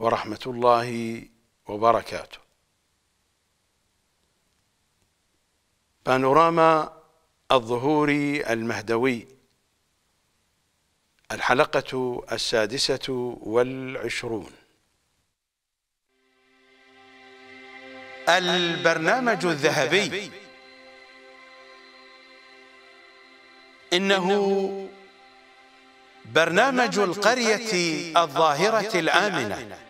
ورحمة الله وبركاته بانوراما الظهور المهدوي الحلقة السادسة والعشرون البرنامج الذهبي إنه برنامج القرية الظاهرة الآمنة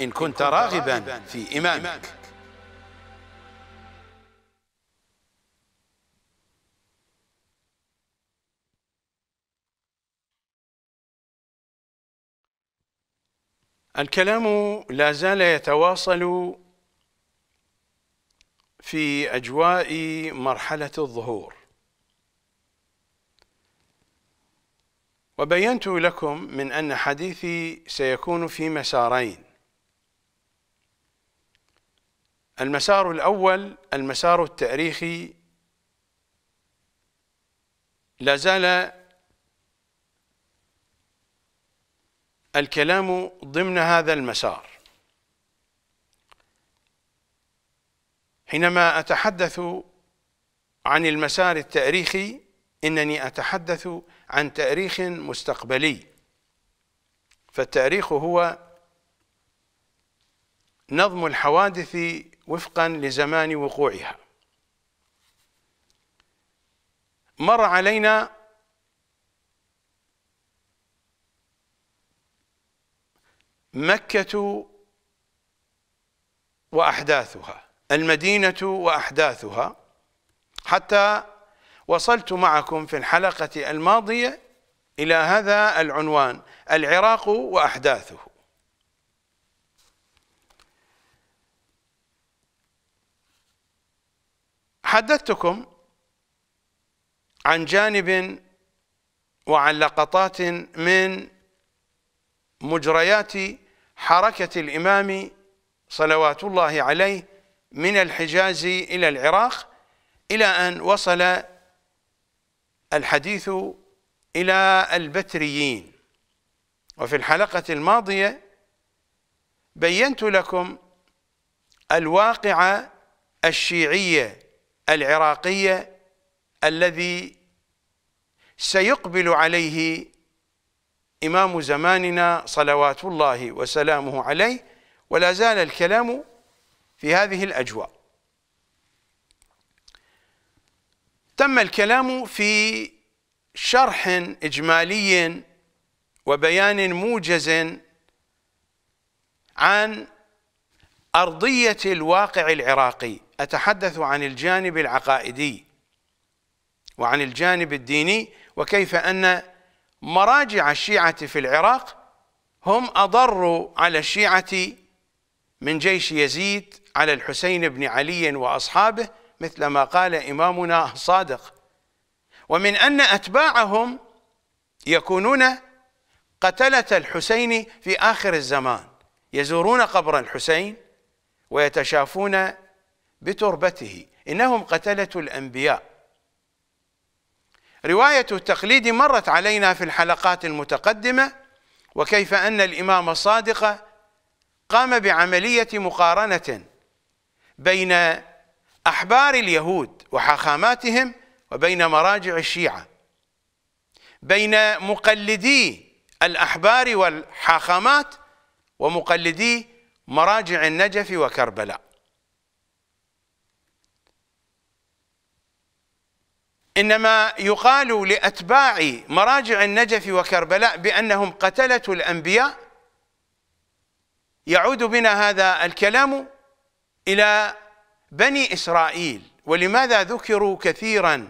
إن كنت راغبا في إمامك الكلام لا زال يتواصل في أجواء مرحلة الظهور وبينت لكم من أن حديثي سيكون في مسارين المسار الأول المسار التاريخي لا زال الكلام ضمن هذا المسار حينما أتحدث عن المسار التاريخي إنني أتحدث عن تاريخ مستقبلي فالتاريخ هو نظم الحوادث وفقا لزمان وقوعها مر علينا مكة وأحداثها المدينة وأحداثها حتى وصلت معكم في الحلقة الماضية إلى هذا العنوان العراق وأحداثه حدثتكم عن جانب وعن لقطات من مجريات حركة الإمام صلوات الله عليه من الحجاز إلى العراق إلى أن وصل الحديث إلى البتريين وفي الحلقة الماضية بينت لكم الواقعة الشيعية العراقية الذي سيقبل عليه إمام زماننا صلوات الله وسلامه عليه ولا زال الكلام في هذه الأجواء تم الكلام في شرح إجمالي وبيان موجز عن أرضية الواقع العراقي أتحدث عن الجانب العقائدي وعن الجانب الديني وكيف أن مراجع الشيعة في العراق هم أضر على الشيعة من جيش يزيد على الحسين بن علي وأصحابه مثل ما قال إمامنا الصادق ومن أن أتباعهم يكونون قتلة الحسين في آخر الزمان يزورون قبر الحسين ويتشافون بتربته إنهم قتلة الأنبياء رواية التقليد مرت علينا في الحلقات المتقدمة وكيف أن الإمام الصادق قام بعملية مقارنة بين أحبار اليهود وحاخاماتهم وبين مراجع الشيعة بين مقلدي الأحبار والحاخامات ومقلدي مراجع النجف وكربلاء إنما يقال لأتباع مراجع النجف وكربلاء بأنهم قتلة الأنبياء يعود بنا هذا الكلام إلى بني إسرائيل ولماذا ذكروا كثيرا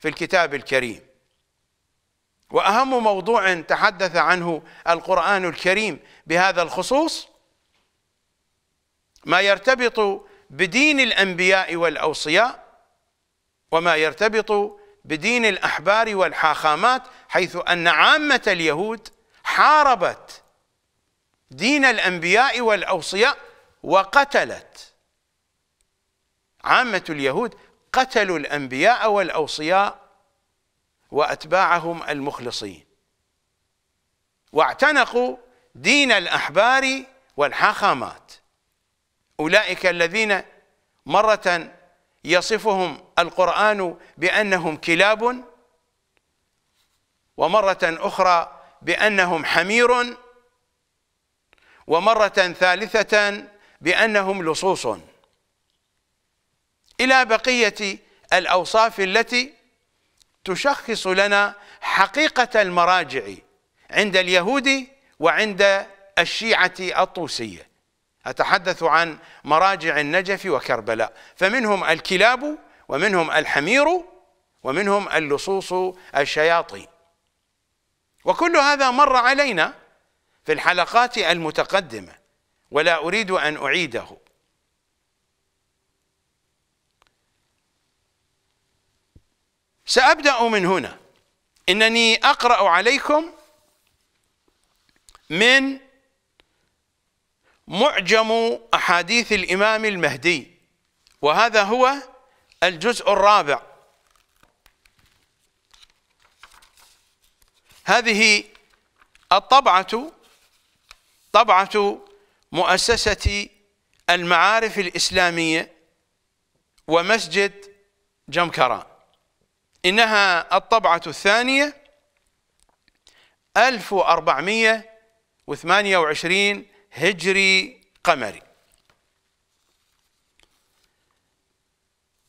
في الكتاب الكريم وأهم موضوع تحدث عنه القرآن الكريم بهذا الخصوص ما يرتبط بدين الأنبياء والأوصياء وما يرتبط بدين الأحبار والحاخامات حيث أن عامة اليهود حاربت دين الأنبياء والأوصياء وقتلت عامة اليهود قتلوا الأنبياء والأوصياء وأتباعهم المخلصين واعتنقوا دين الأحبار والحاخامات أولئك الذين مرة يصفهم القرآن بأنهم كلاب ومرة أخرى بأنهم حمير ومرة ثالثة بأنهم لصوص إلى بقية الأوصاف التي تشخص لنا حقيقة المراجع عند اليهود وعند الشيعة الطوسية أتحدث عن مراجع النجف وكربلاء فمنهم الكلاب ومنهم الحمير ومنهم اللصوص الشياطين وكل هذا مر علينا في الحلقات المتقدمة ولا أريد أن أعيده سأبدأ من هنا إنني أقرأ عليكم من معجم أحاديث الإمام المهدي وهذا هو الجزء الرابع هذه الطبعة طبعة مؤسسة المعارف الإسلامية ومسجد جمكرا إنها الطبعة الثانية 1428 هجري قمري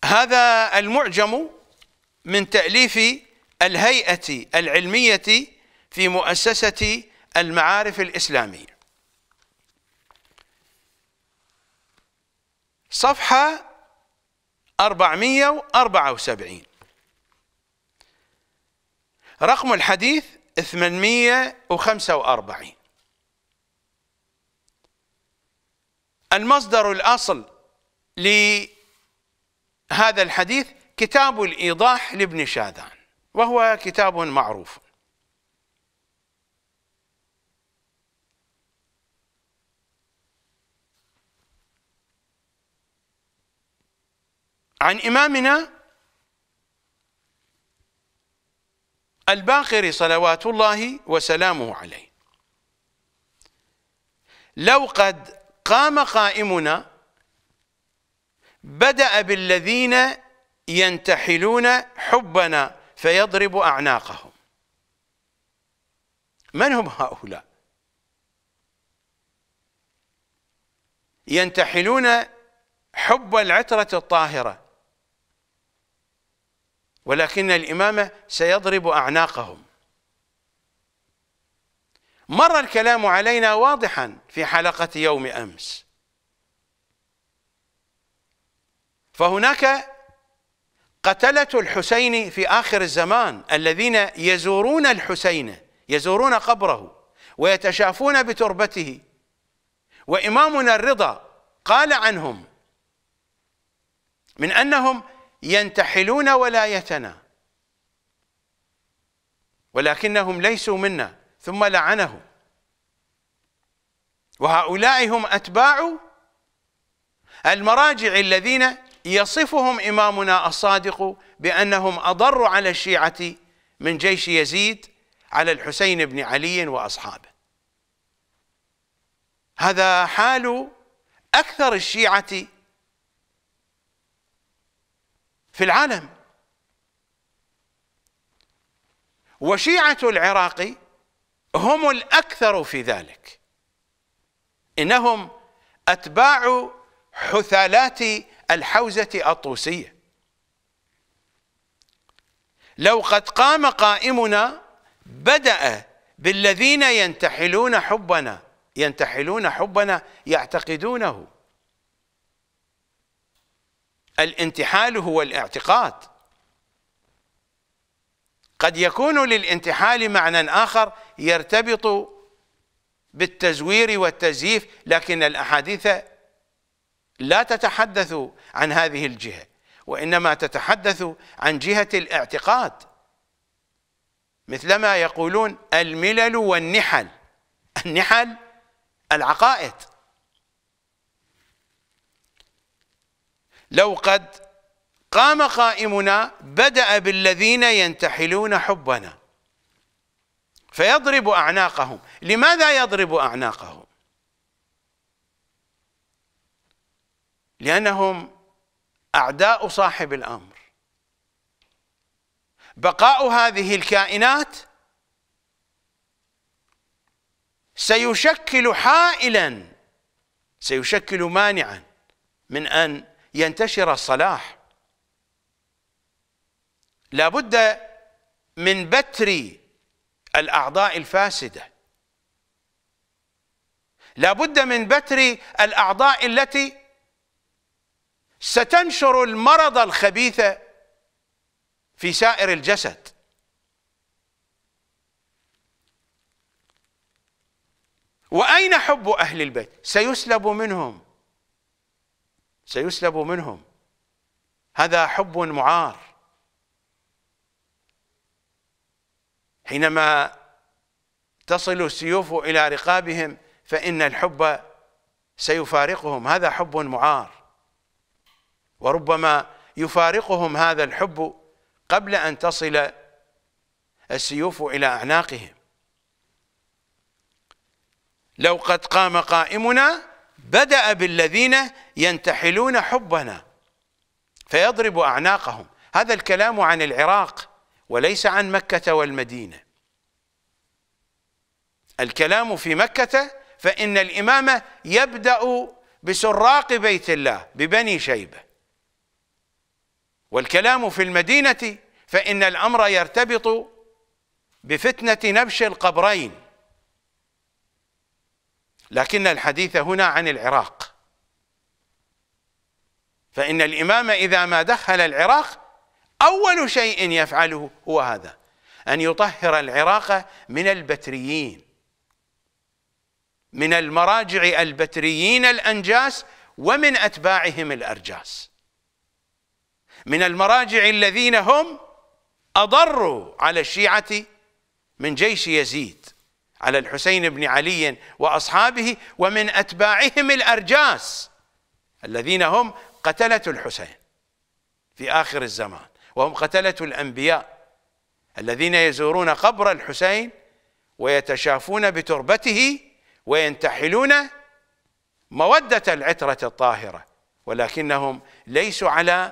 هذا المعجم من تأليف الهيئة العلمية في مؤسسة المعارف الإسلامية صفحة 474 رقم الحديث 845 المصدر الأصل هذا الحديث كتاب الإيضاح لابن شاذان وهو كتاب معروف عن إمامنا الباقر صلوات الله وسلامه عليه لو قد قام قائمنا بدأ بالذين ينتحلون حبنا فيضرب أعناقهم من هم هؤلاء ينتحلون حب العترة الطاهرة ولكن الإمام سيضرب أعناقهم مر الكلام علينا واضحا في حلقة يوم أمس فهناك قتلة الحسين في آخر الزمان الذين يزورون الحسين يزورون قبره ويتشافون بتربته وإمامنا الرضا قال عنهم من أنهم ينتحلون ولايتنا ولكنهم ليسوا منا ثم لعنه وهؤلاء هم أتباع المراجع الذين يصفهم إمامنا الصادق بأنهم أضر على الشيعة من جيش يزيد على الحسين بن علي وأصحابه هذا حال أكثر الشيعة في العالم وشيعة العراق هم الأكثر في ذلك إنهم أتباع حثالات الحوزة الطوسية لو قد قام قائمنا بدأ بالذين ينتحلون حبنا ينتحلون حبنا يعتقدونه الانتحال هو الاعتقاد قد يكون للانتحال معنى آخر يرتبط بالتزوير والتزييف لكن الأحاديث لا تتحدث عن هذه الجهه وانما تتحدث عن جهه الاعتقاد مثلما يقولون الملل والنحل النحل العقائد لو قد قام قائمنا بدأ بالذين ينتحلون حبنا فيضرب أعناقهم لماذا يضرب أعناقهم لأنهم أعداء صاحب الأمر بقاء هذه الكائنات سيشكل حائلا سيشكل مانعا من أن ينتشر الصلاح لابد من بتر الأعضاء الفاسدة لابد من بتر الأعضاء التي ستنشر المرض الخبيث في سائر الجسد واين حب اهل البيت سيسلب منهم سيسلب منهم هذا حب معار حينما تصل السيوف الى رقابهم فان الحب سيفارقهم هذا حب معار وربما يفارقهم هذا الحب قبل ان تصل السيوف الى اعناقهم لو قد قام قائمنا بدا بالذين ينتحلون حبنا فيضرب اعناقهم هذا الكلام عن العراق وليس عن مكه والمدينه الكلام في مكه فان الامام يبدا بسراق بيت الله ببني شيبه والكلام في المدينة فإن الأمر يرتبط بفتنة نبش القبرين لكن الحديث هنا عن العراق فإن الإمام إذا ما دخل العراق أول شيء يفعله هو هذا أن يطهر العراق من البتريين من المراجع البتريين الأنجاس ومن أتباعهم الأرجاس من المراجع الذين هم أضروا على الشيعة من جيش يزيد على الحسين بن علي وأصحابه ومن أتباعهم الأرجاس الذين هم قتلة الحسين في آخر الزمان وهم قتلة الأنبياء الذين يزورون قبر الحسين ويتشافون بتربته وينتحلون مودة العترة الطاهرة ولكنهم ليسوا على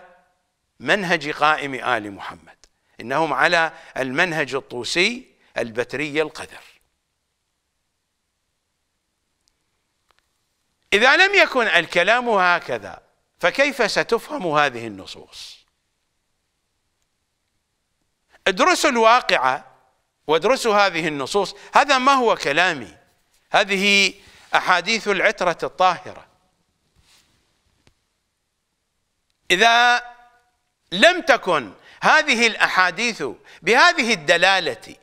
منهج قائم آل محمد إنهم على المنهج الطوسي البتري القذر إذا لم يكن الكلام هكذا فكيف ستفهم هذه النصوص ادرسوا الواقعة وادرسوا هذه النصوص هذا ما هو كلامي هذه أحاديث العترة الطاهرة إذا لم تكن هذه الاحاديث بهذه الدلاله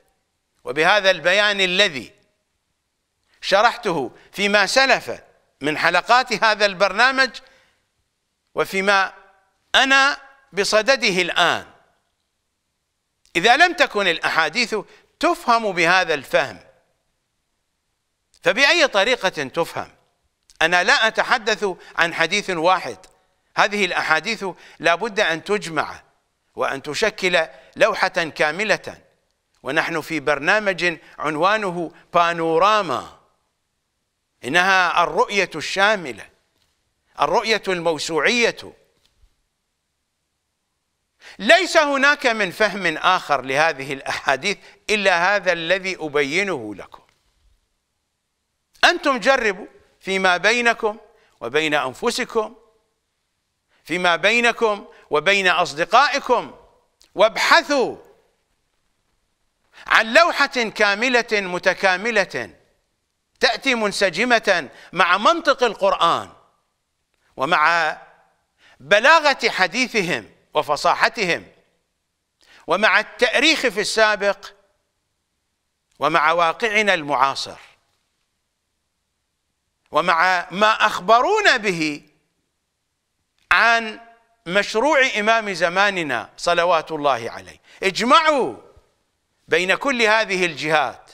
وبهذا البيان الذي شرحته فيما سلف من حلقات هذا البرنامج وفيما انا بصدده الان اذا لم تكن الاحاديث تفهم بهذا الفهم فباي طريقه تفهم انا لا اتحدث عن حديث واحد هذه الأحاديث لا بد أن تجمع وأن تشكل لوحة كاملة ونحن في برنامج عنوانه بانوراما إنها الرؤية الشاملة الرؤية الموسوعية ليس هناك من فهم آخر لهذه الأحاديث إلا هذا الذي أبينه لكم أنتم جربوا فيما بينكم وبين أنفسكم فيما بينكم وبين اصدقائكم وابحثوا عن لوحه كامله متكامله تاتي منسجمه مع منطق القران ومع بلاغه حديثهم وفصاحتهم ومع التاريخ في السابق ومع واقعنا المعاصر ومع ما اخبرونا به عن مشروع إمام زماننا صلوات الله عليه اجمعوا بين كل هذه الجهات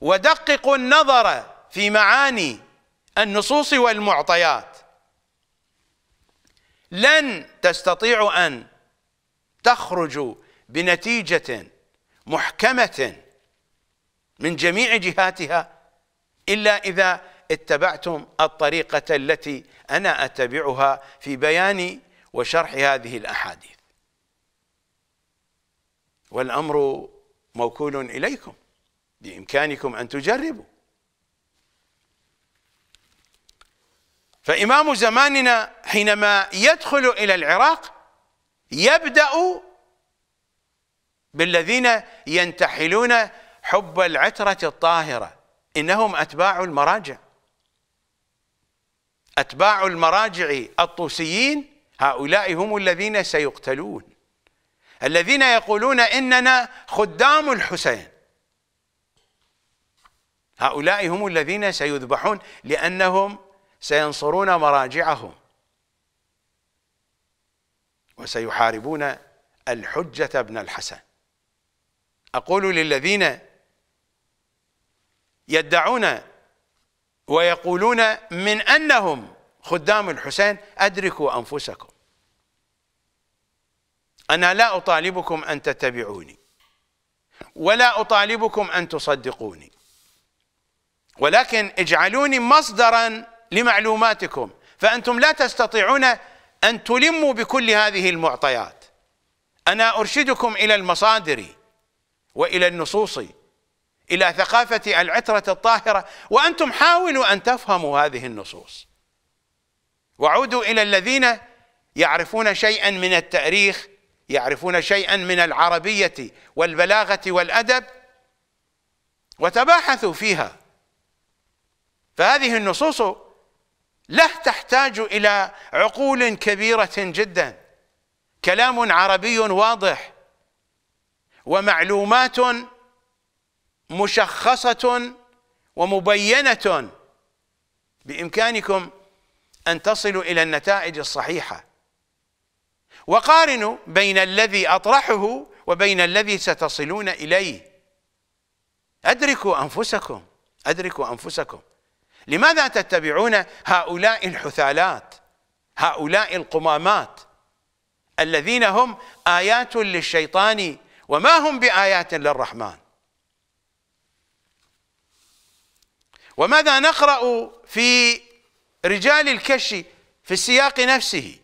ودققوا النظر في معاني النصوص والمعطيات لن تستطيعوا أن تخرجوا بنتيجة محكمة من جميع جهاتها إلا إذا اتبعتم الطريقة التي أنا أتبعها في بيان وشرح هذه الأحاديث والأمر موكول إليكم بإمكانكم أن تجربوا فإمام زماننا حينما يدخل إلى العراق يبدأ بالذين ينتحلون حب العترة الطاهرة إنهم أتباع المراجع أتباع المراجع الطوسيين هؤلاء هم الذين سيقتلون الذين يقولون إننا خدام الحسين هؤلاء هم الذين سيذبحون لأنهم سينصرون مراجعهم وسيحاربون الحجة ابن الحسن أقول للذين يدعون ويقولون من أنهم خدام الحسين أدركوا أنفسكم أنا لا أطالبكم أن تتبعوني ولا أطالبكم أن تصدقوني ولكن اجعلوني مصدرا لمعلوماتكم فأنتم لا تستطيعون أن تلموا بكل هذه المعطيات أنا أرشدكم إلى المصادر وإلى النصوص إلى ثقافة العترة الطاهرة وأنتم حاولوا أن تفهموا هذه النصوص وعودوا إلى الذين يعرفون شيئا من التاريخ يعرفون شيئا من العربية والبلاغة والأدب وتباحثوا فيها فهذه النصوص لا تحتاج إلى عقول كبيرة جدا كلام عربي واضح ومعلومات مشخصة ومبينة بإمكانكم أن تصلوا إلى النتائج الصحيحة وقارنوا بين الذي أطرحه وبين الذي ستصلون إليه أدركوا أنفسكم أدركوا أنفسكم لماذا تتبعون هؤلاء الحثالات هؤلاء القمامات الذين هم آيات للشيطان وما هم بآيات للرحمن وماذا نقرأ في رجال الكشي في السياق نفسه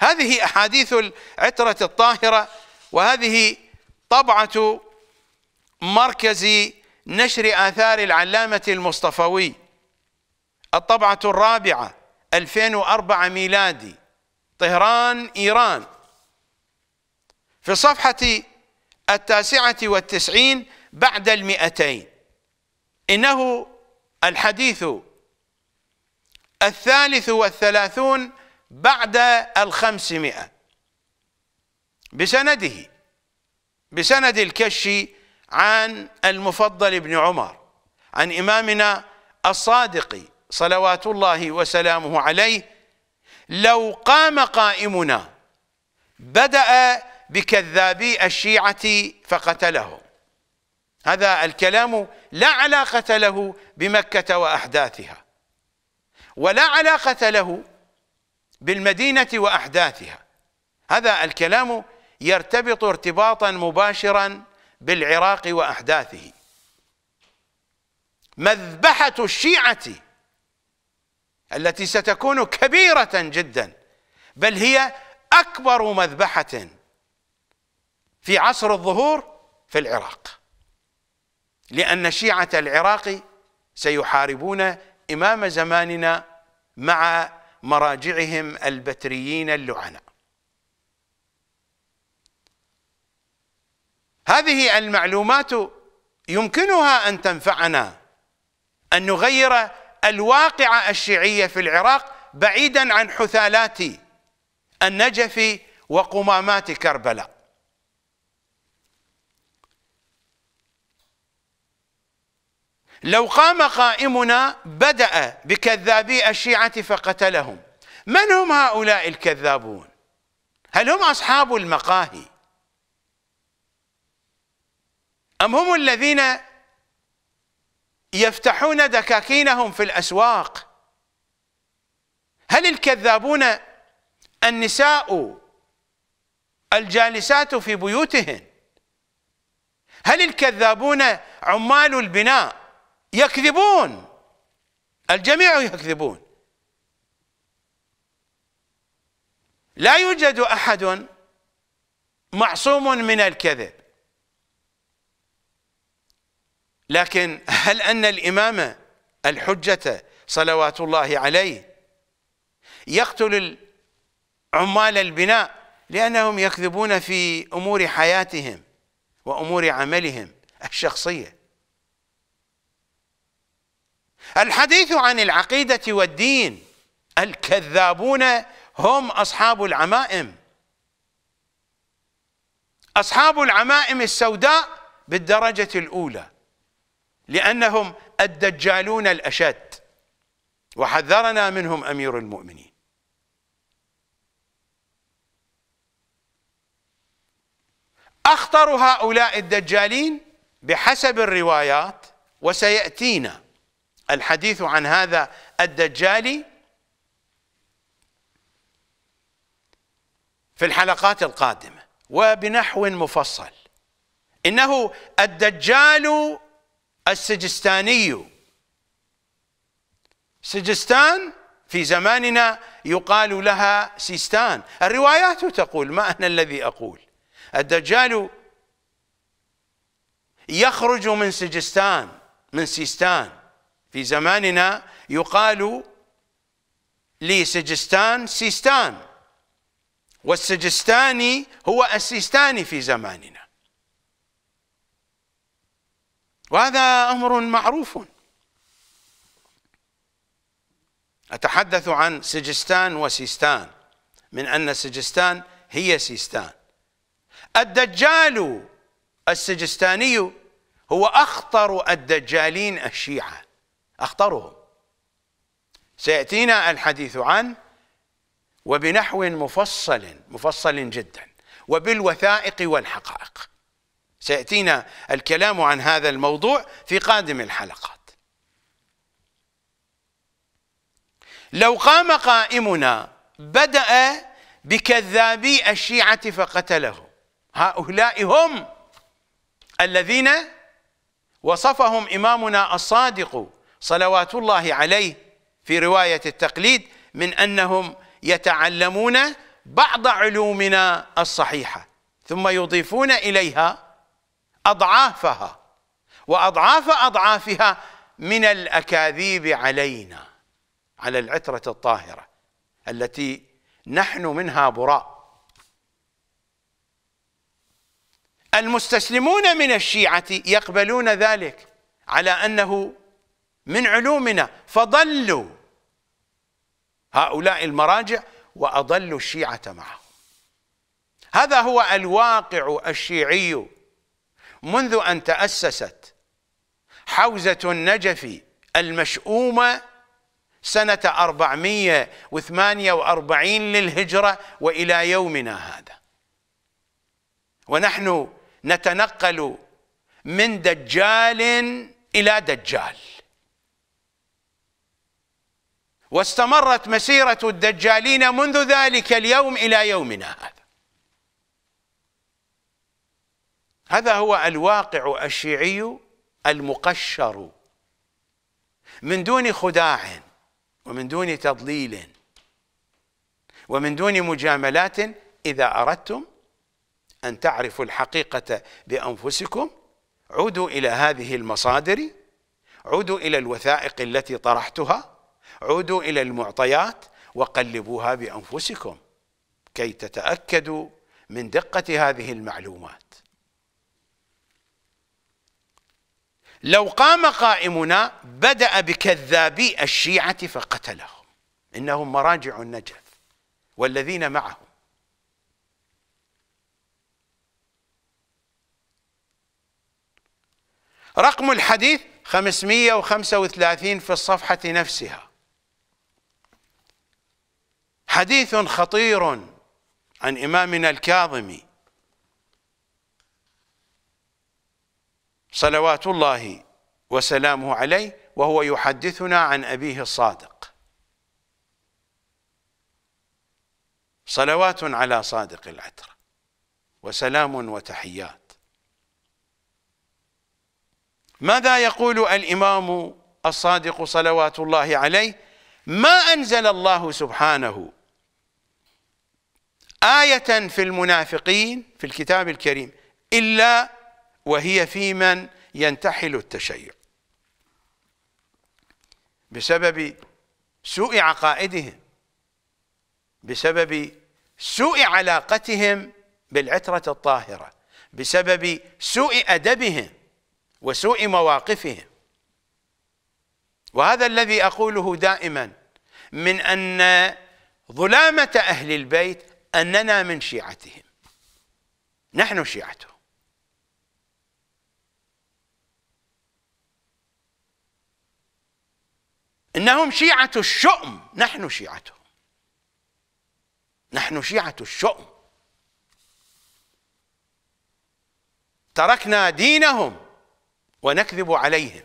هذه أحاديث العترة الطاهرة وهذه طبعة مركز نشر آثار العلامة المصطفوي الطبعة الرابعة 2004 ميلادي طهران إيران في صفحة التاسعة والتسعين بعد المئتين إنه الحديث الثالث والثلاثون بعد الخمسمائة بسنده بسند الكشي عن المفضل بن عمر عن إمامنا الصادق صلوات الله وسلامه عليه لو قام قائمنا بدأ بكذابي الشيعة فقتلهم هذا الكلام لا علاقة له بمكة وأحداثها ولا علاقة له بالمدينة وأحداثها هذا الكلام يرتبط ارتباطا مباشرا بالعراق وأحداثه مذبحة الشيعة التي ستكون كبيرة جدا بل هي أكبر مذبحة في عصر الظهور في العراق لأن شيعة العراق سيحاربون إمام زماننا مع مراجعهم البتريين اللعنة هذه المعلومات يمكنها أن تنفعنا أن نغير الواقع الشيعية في العراق بعيدا عن حثالات النجف وقمامات كربلاء لو قام قائمنا بدأ بكذابي الشيعة فقتلهم من هم هؤلاء الكذابون هل هم أصحاب المقاهي أم هم الذين يفتحون دكاكينهم في الأسواق هل الكذابون النساء الجالسات في بيوتهن هل الكذابون عمال البناء يكذبون الجميع يكذبون لا يوجد احد معصوم من الكذب لكن هل ان الامام الحجه صلوات الله عليه يقتل عمال البناء لانهم يكذبون في امور حياتهم وامور عملهم الشخصيه الحديث عن العقيدة والدين الكذابون هم أصحاب العمائم أصحاب العمائم السوداء بالدرجة الأولى لأنهم الدجالون الأشد وحذرنا منهم أمير المؤمنين أخطر هؤلاء الدجالين بحسب الروايات وسيأتينا الحديث عن هذا الدجال في الحلقات القادمة وبنحو مفصل إنه الدجال السجستاني سجستان في زماننا يقال لها سيستان الروايات تقول ما أنا الذي أقول الدجال يخرج من سجستان من سيستان في زماننا يقال لسجستان سيستان والسجستاني هو السيستاني في زماننا وهذا أمر معروف أتحدث عن سجستان وسيستان من أن سجستان هي سيستان الدجال السجستاني هو أخطر الدجالين الشيعة أخطرهم سيأتينا الحديث عن وبنحو مفصل مفصل جدا وبالوثائق والحقائق سيأتينا الكلام عن هذا الموضوع في قادم الحلقات لو قام قائمنا بدأ بكذابي الشيعة فقتلهم هؤلاء هم الذين وصفهم إمامنا الصادق صلوات الله عليه في رواية التقليد من أنهم يتعلمون بعض علومنا الصحيحة ثم يضيفون إليها أضعافها وأضعاف أضعافها من الأكاذيب علينا على العترة الطاهرة التي نحن منها براء المستسلمون من الشيعة يقبلون ذلك على أنه من علومنا فضلوا هؤلاء المراجع وأضلوا الشيعة معهم هذا هو الواقع الشيعي منذ أن تأسست حوزة النجف المشؤومة سنة 448 للهجرة وإلى يومنا هذا ونحن نتنقل من دجال إلى دجال واستمرت مسيرة الدجالين منذ ذلك اليوم إلى يومنا هذا هذا هو الواقع الشيعي المقشر من دون خداع ومن دون تضليل ومن دون مجاملات إذا أردتم أن تعرفوا الحقيقة بأنفسكم عودوا إلى هذه المصادر عودوا إلى الوثائق التي طرحتها عودوا إلى المعطيات وقلبوها بأنفسكم كي تتأكدوا من دقة هذه المعلومات لو قام قائمنا بدأ بكذابي الشيعة فقتلهم إنهم مراجع النجف والذين معهم رقم الحديث 535 في الصفحة نفسها حديث خطير عن إمامنا الكاظم صلوات الله وسلامه عليه وهو يحدثنا عن أبيه الصادق صلوات على صادق العتر وسلام وتحيات ماذا يقول الإمام الصادق صلوات الله عليه ما أنزل الله سبحانه آية في المنافقين في الكتاب الكريم إلا وهي في من ينتحل التشيع بسبب سوء عقائدهم بسبب سوء علاقتهم بالعترة الطاهرة بسبب سوء أدبهم وسوء مواقفهم وهذا الذي أقوله دائما من أن ظلامة أهل البيت أننا من شيعتهم نحن شيعته إنهم شيعة الشؤم نحن شيعته نحن شيعة الشؤم تركنا دينهم ونكذب عليهم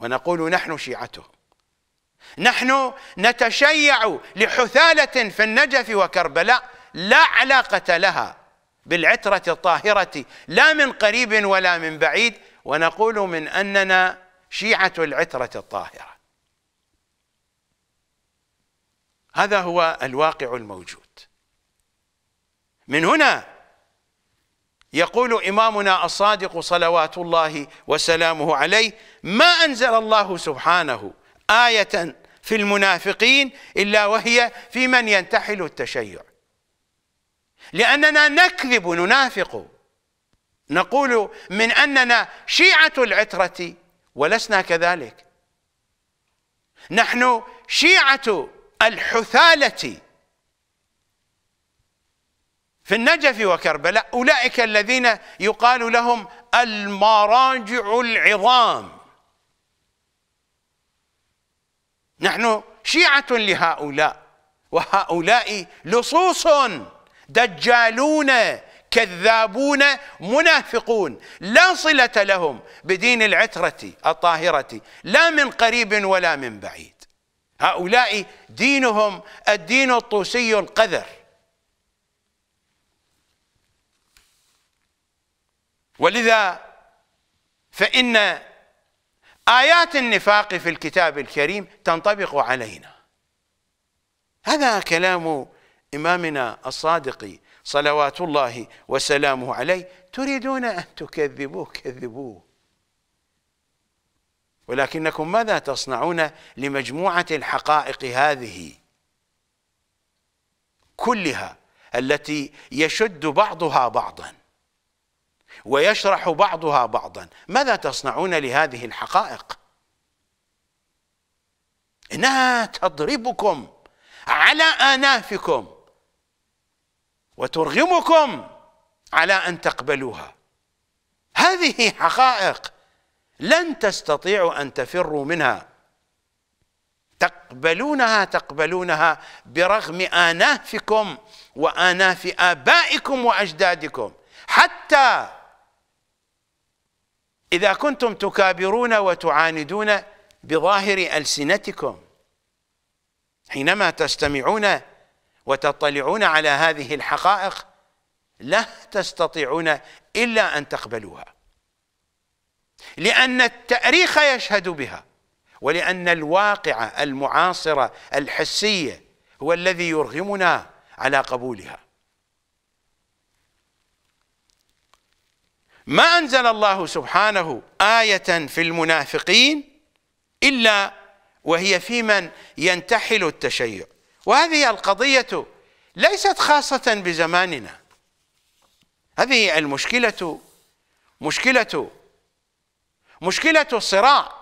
ونقول نحن شيعتهم نحن نتشيع لحثالة في النجف وكربلاء لا علاقة لها بالعترة الطاهرة لا من قريب ولا من بعيد ونقول من أننا شيعة العترة الطاهرة هذا هو الواقع الموجود من هنا يقول إمامنا الصادق صلوات الله وسلامه عليه ما أنزل الله سبحانه آية في المنافقين إلا وهي في من ينتحل التشيع لأننا نكذب ننافق نقول من أننا شيعة العترة ولسنا كذلك نحن شيعة الحثالة في النجف وكربلاء أولئك الذين يقال لهم المراجع العظام نحن شيعة لهؤلاء وهؤلاء لصوص دجالون كذابون منافقون لا صلة لهم بدين العترة الطاهرة لا من قريب ولا من بعيد هؤلاء دينهم الدين الطوسي القذر ولذا فإن آيات النفاق في الكتاب الكريم تنطبق علينا هذا كلام إمامنا الصادق صلوات الله وسلامه عليه تريدون أن تكذبوه كذبوه ولكنكم ماذا تصنعون لمجموعة الحقائق هذه كلها التي يشد بعضها بعضاً ويشرح بعضها بعضا ماذا تصنعون لهذه الحقائق انها تضربكم على انافكم وترغمكم على ان تقبلوها هذه حقائق لن تستطيعوا ان تفروا منها تقبلونها تقبلونها برغم آنافكم وآناف آبائكم وأجدادكم حتى إذا كنتم تكابرون وتعاندون بظاهر ألسنتكم حينما تستمعون وتطلعون على هذه الحقائق لا تستطيعون إلا أن تقبلوها لأن التأريخ يشهد بها ولأن الواقع المعاصرة الحسية هو الذي يرغمنا على قبولها ما أنزل الله سبحانه آية في المنافقين إلا وهي في من ينتحل التشيع وهذه القضية ليست خاصة بزماننا هذه المشكلة مشكلة مشكلة الصراع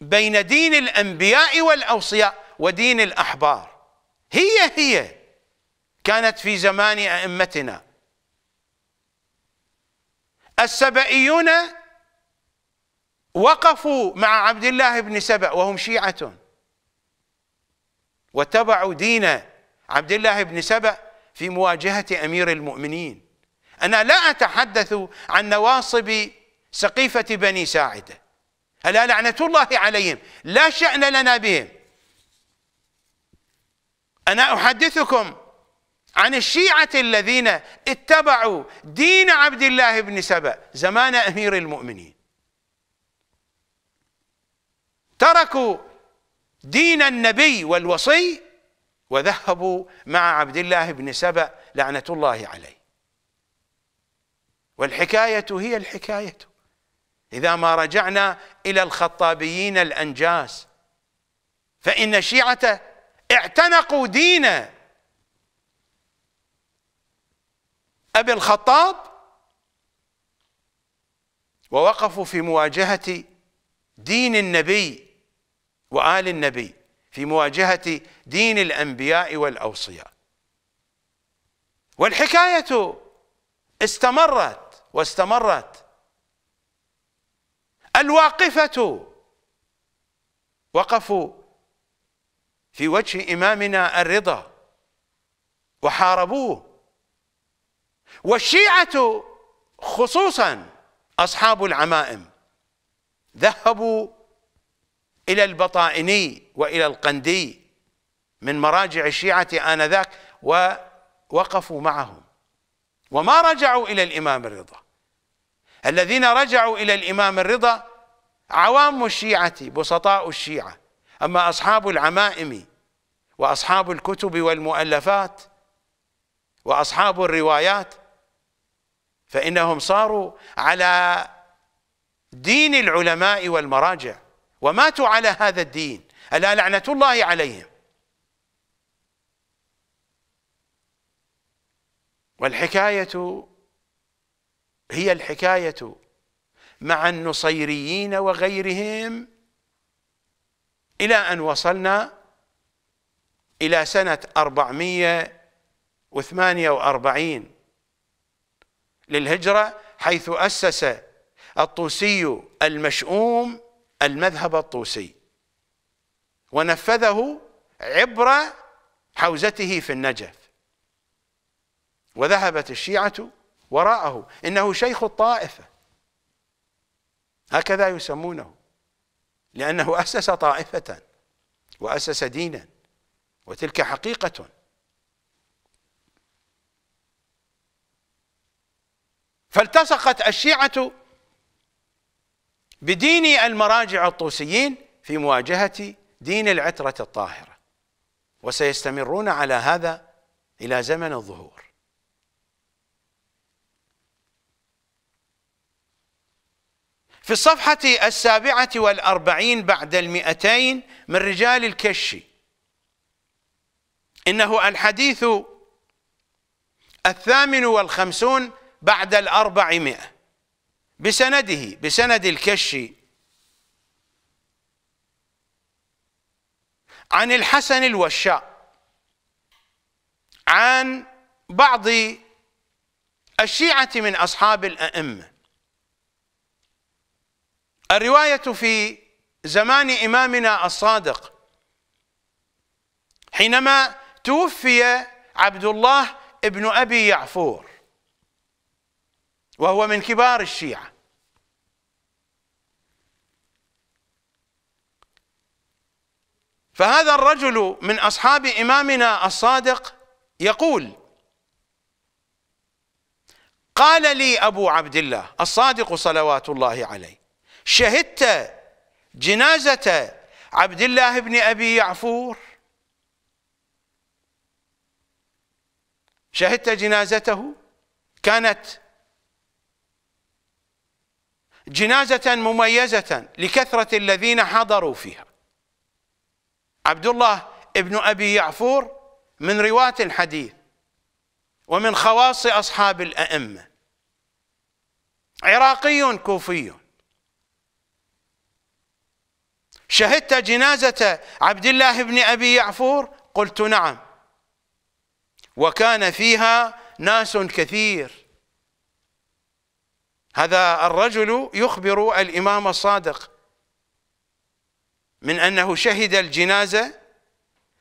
بين دين الأنبياء والأوصياء ودين الأحبار هي هي كانت في زمان أئمتنا السبئيون وقفوا مع عبد الله بن سبأ وهم شيعة واتبعوا دين عبد الله بن سبأ في مواجهة أمير المؤمنين أنا لا أتحدث عن نواصب سقيفة بني ساعدة ألا لعنة الله عليهم لا شأن لنا بهم أنا أحدثكم عن الشيعة الذين اتبعوا دين عبد الله بن سبأ زمان أمير المؤمنين تركوا دين النبي والوصي وذهبوا مع عبد الله بن سبأ لعنة الله عليه والحكاية هي الحكاية إذا ما رجعنا إلى الخطابيين الأنجاز فإن الشيعة اعتنقوا دينه أبي الخطاب ووقفوا في مواجهة دين النبي وآل النبي في مواجهة دين الأنبياء والأوصياء والحكاية استمرت واستمرت الواقفة وقفوا في وجه إمامنا الرضا وحاربوه والشيعة خصوصا أصحاب العمائم ذهبوا إلى البطائني وإلى القندي من مراجع الشيعة آنذاك ووقفوا معهم وما رجعوا إلى الإمام الرضا الذين رجعوا إلى الإمام الرضا عوام الشيعة بسطاء الشيعة أما أصحاب العمائم وأصحاب الكتب والمؤلفات وأصحاب الروايات فإنهم صاروا على دين العلماء والمراجع وماتوا على هذا الدين ألا لعنة الله عليهم والحكاية هي الحكاية مع النصيريين وغيرهم إلى أن وصلنا إلى سنة 448 للهجرة حيث أسس الطوسي المشؤوم المذهب الطوسي ونفذه عبر حوزته في النجف وذهبت الشيعة وراءه إنه شيخ الطائفة هكذا يسمونه لأنه أسس طائفة وأسس دينا وتلك حقيقة فالتصقت الشيعة بدين المراجع الطوسيين في مواجهة دين العترة الطاهرة وسيستمرون على هذا إلى زمن الظهور في الصفحة السابعة والأربعين بعد المئتين من رجال الكشي إنه الحديث الثامن والخمسون بعد الأربعمائة بسنده بسند الكشي عن الحسن الوشاء عن بعض الشيعة من أصحاب الأئمة الرواية في زمان إمامنا الصادق حينما توفي عبد الله ابن أبي يعفور وهو من كبار الشيعة فهذا الرجل من أصحاب إمامنا الصادق يقول قال لي أبو عبد الله الصادق صلوات الله عليه شهدت جنازة عبد الله بن أبي يعفور شهدت جنازته كانت جنازة مميزة لكثرة الذين حضروا فيها عبد الله ابن أبي يعفور من رواة الحديث ومن خواص أصحاب الأئمة عراقي كوفي شهدت جنازة عبد الله بن أبي يعفور قلت نعم وكان فيها ناس كثير هذا الرجل يخبر الإمام الصادق من أنه شهد الجنازة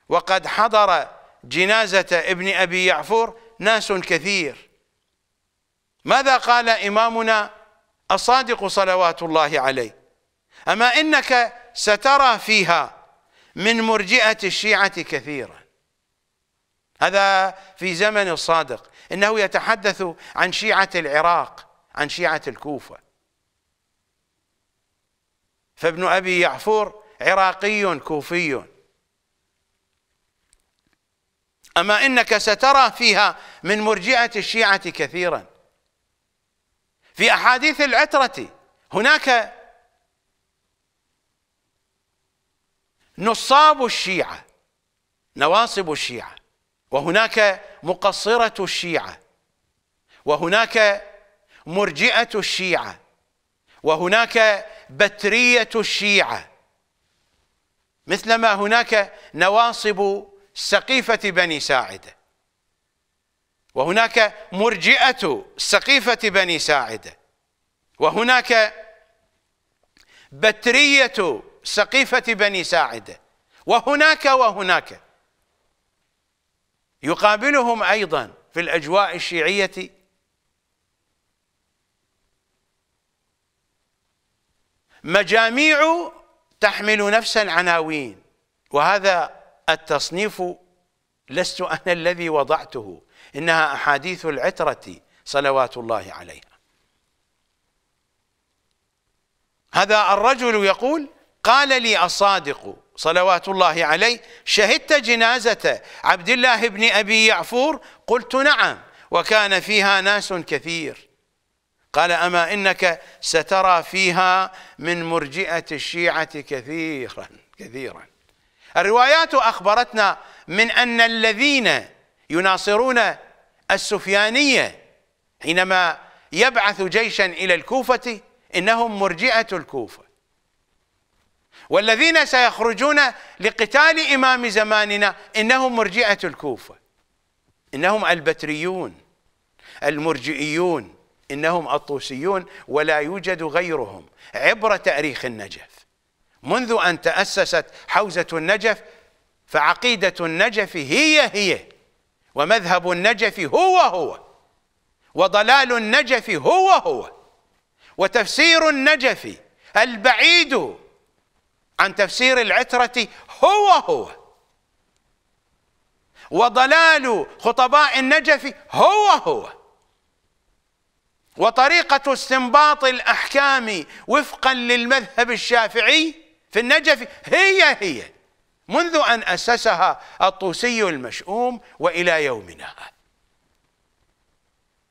وقد حضر جنازة ابن أبي يعفور ناس كثير ماذا قال إمامنا الصادق صلوات الله عليه أما إنك سترى فيها من مرجئة الشيعة كثيرا هذا في زمن الصادق إنه يتحدث عن شيعة العراق عن شيعة الكوفة فابن أبي يعفور عراقي كوفي أما إنك سترى فيها من مرجعة الشيعة كثيرا في أحاديث العترة هناك نصاب الشيعة نواصب الشيعة وهناك مقصرة الشيعة وهناك مرجئة الشيعة وهناك بترية الشيعة مثلما هناك نواصب سقيفة بني ساعدة وهناك مرجئة سقيفة بني ساعدة وهناك بترية سقيفة بني ساعدة وهناك وهناك يقابلهم أيضا في الأجواء الشيعية مجاميع تحمل نفس العناوين وهذا التصنيف لست أنا الذي وضعته إنها أحاديث العترة صلوات الله عليها هذا الرجل يقول قال لي الصادق صلوات الله عليه شهدت جنازة عبد الله بن أبي يعفور قلت نعم وكان فيها ناس كثير قال أما إنك سترى فيها من مرجئة الشيعة كثيرا كثيرا الروايات أخبرتنا من أن الذين يناصرون السفيانية حينما يبعث جيشا إلى الكوفة إنهم مرجئة الكوفة والذين سيخرجون لقتال إمام زماننا إنهم مرجئة الكوفة إنهم البتريون المرجئيون إنهم الطوسيون ولا يوجد غيرهم عبر تاريخ النجف منذ أن تأسست حوزة النجف فعقيدة النجف هي هي ومذهب النجف هو هو وضلال النجف هو هو وتفسير النجف البعيد عن تفسير العترة هو هو وضلال خطباء النجف هو هو وطريقة استنباط الأحكام وفقا للمذهب الشافعي في النجف هي هي منذ أن أسسها الطوسي المشؤوم وإلى يومنا هذا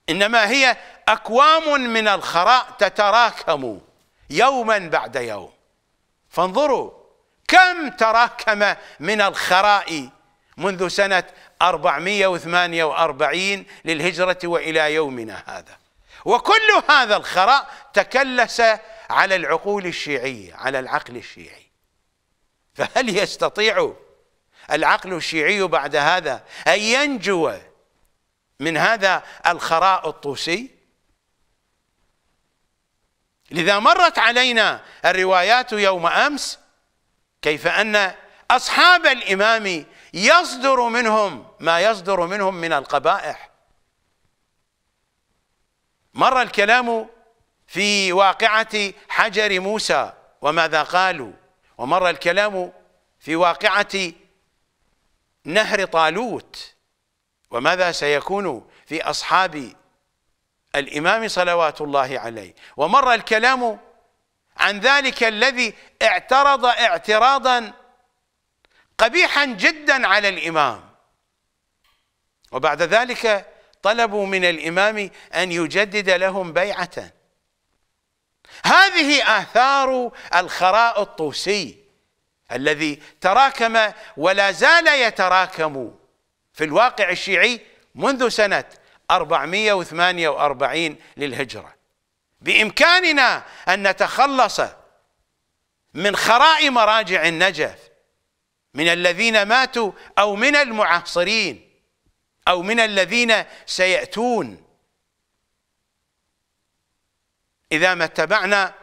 إنما هي أكوام من الخراء تتراكم يوما بعد يوم فانظروا كم تراكم من الخراء منذ سنة 448 للهجرة وإلى يومنا هذا وكل هذا الخراء تكلس على العقول الشيعية على العقل الشيعي فهل يستطيع العقل الشيعي بعد هذا أن ينجو من هذا الخراء الطوسي لذا مرت علينا الروايات يوم أمس كيف أن أصحاب الإمام يصدر منهم ما يصدر منهم من القبائح مر الكلام في واقعة حجر موسى وماذا قالوا ومر الكلام في واقعة نهر طالوت وماذا سيكون في أصحاب الإمام صلوات الله عليه ومر الكلام عن ذلك الذي اعترض اعتراضا قبيحا جدا على الإمام وبعد ذلك طلبوا من الإمام أن يجدد لهم بيعة هذه آثار الخراء الطوسي الذي تراكم ولا زال يتراكم في الواقع الشيعي منذ سنة 448 للهجرة بإمكاننا أن نتخلص من خراء مراجع النجف من الذين ماتوا أو من المعاصرين أو من الذين سيأتون إذا ما اتبعنا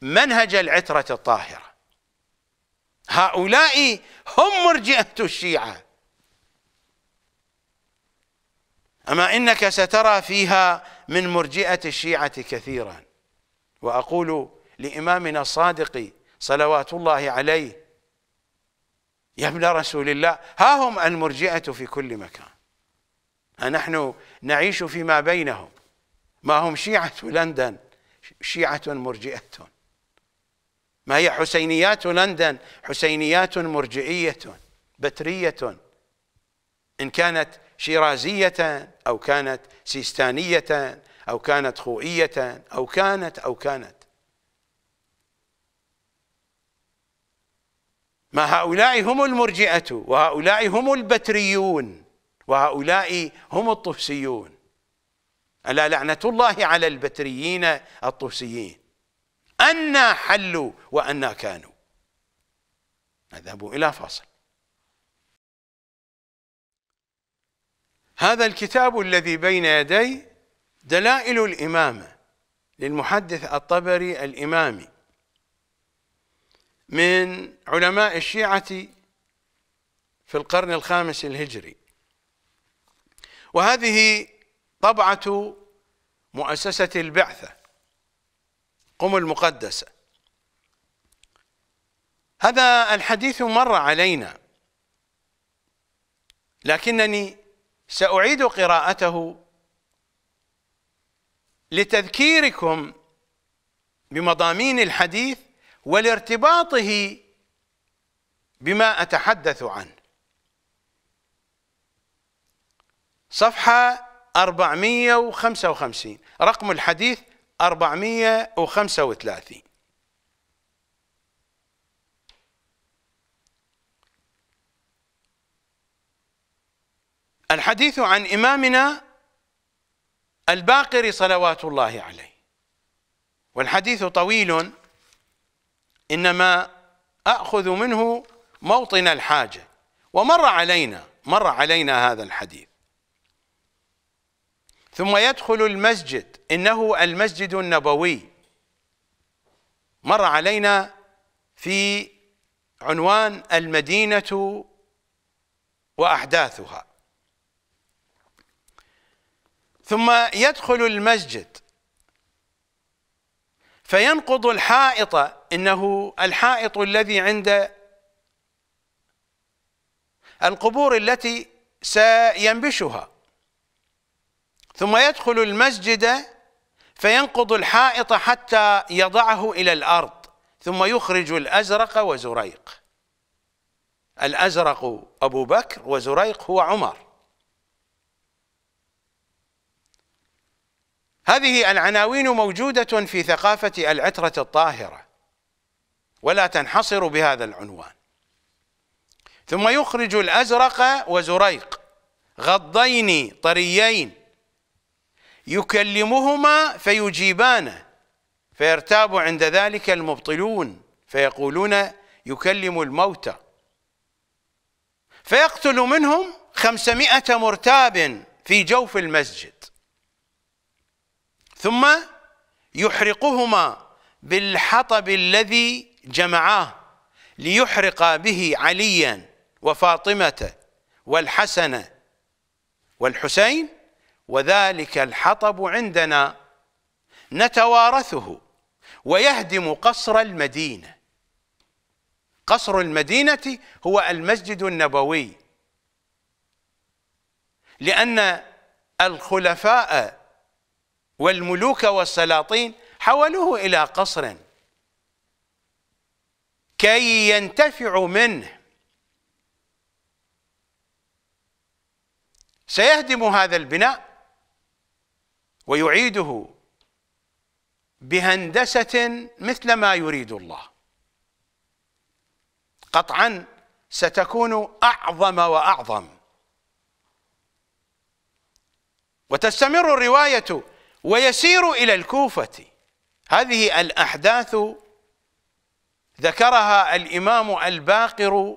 منهج العترة الطاهرة هؤلاء هم مرجئة الشيعة أما إنك سترى فيها من مرجئة الشيعة كثيرا وأقول لإمامنا الصادق صلوات الله عليه يا ابن رسول الله ها هم المرجئة في كل مكان نحن نعيش فيما بينهم ما هم شيعة لندن شيعة مرجئة ما هي حسينيات لندن حسينيات مرجئية بترية إن كانت شيرازية أو كانت سيستانية أو كانت خوئية أو كانت أو كانت ما هؤلاء هم المرجئة وهؤلاء هم البتريون وهؤلاء هم الطفسيون ألا لعنة الله على البتريين الطفسيين أنا حلوا وأنا كانوا نذهب إلى فاصل هذا الكتاب الذي بين يدي دلائل الإمامة للمحدث الطبري الإمامي من علماء الشيعة في القرن الخامس الهجري وهذه طبعة مؤسسة البعثة قم المقدسة هذا الحديث مر علينا لكنني سأعيد قراءته لتذكيركم بمضامين الحديث ولارتباطه بما أتحدث عنه صفحة 455 رقم الحديث 435 الحديث عن إمامنا الباقر صلوات الله عليه والحديث طويل إنما أخذ منه موطن الحاجة ومر علينا مر علينا هذا الحديث ثم يدخل المسجد إنه المسجد النبوي مر علينا في عنوان المدينة وأحداثها ثم يدخل المسجد فينقض الحائط إنه الحائط الذي عند القبور التي سينبشها ثم يدخل المسجد فينقض الحائط حتى يضعه إلى الأرض ثم يخرج الأزرق وزريق الأزرق أبو بكر وزريق هو عمر هذه العناوين موجودة في ثقافة العترة الطاهرة ولا تنحصر بهذا العنوان ثم يخرج الأزرق وزريق غضين طريين يكلمهما فيجيبانه فيرتاب عند ذلك المبطلون فيقولون يكلم الموتى فيقتل منهم خمسمائة مرتاب في جوف المسجد ثم يحرقهما بالحطب الذي جمعاه ليحرق به عليا وفاطمة والحسن والحسين وذلك الحطب عندنا نتوارثه ويهدم قصر المدينة قصر المدينة هو المسجد النبوي لأن الخلفاء والملوك والسلاطين حولوه إلى قصر كي ينتفعوا منه سيهدم هذا البناء ويعيده بهندسة مثل ما يريد الله قطعا ستكون أعظم وأعظم وتستمر الرواية ويسير إلى الكوفة هذه الأحداث ذكرها الإمام الباقر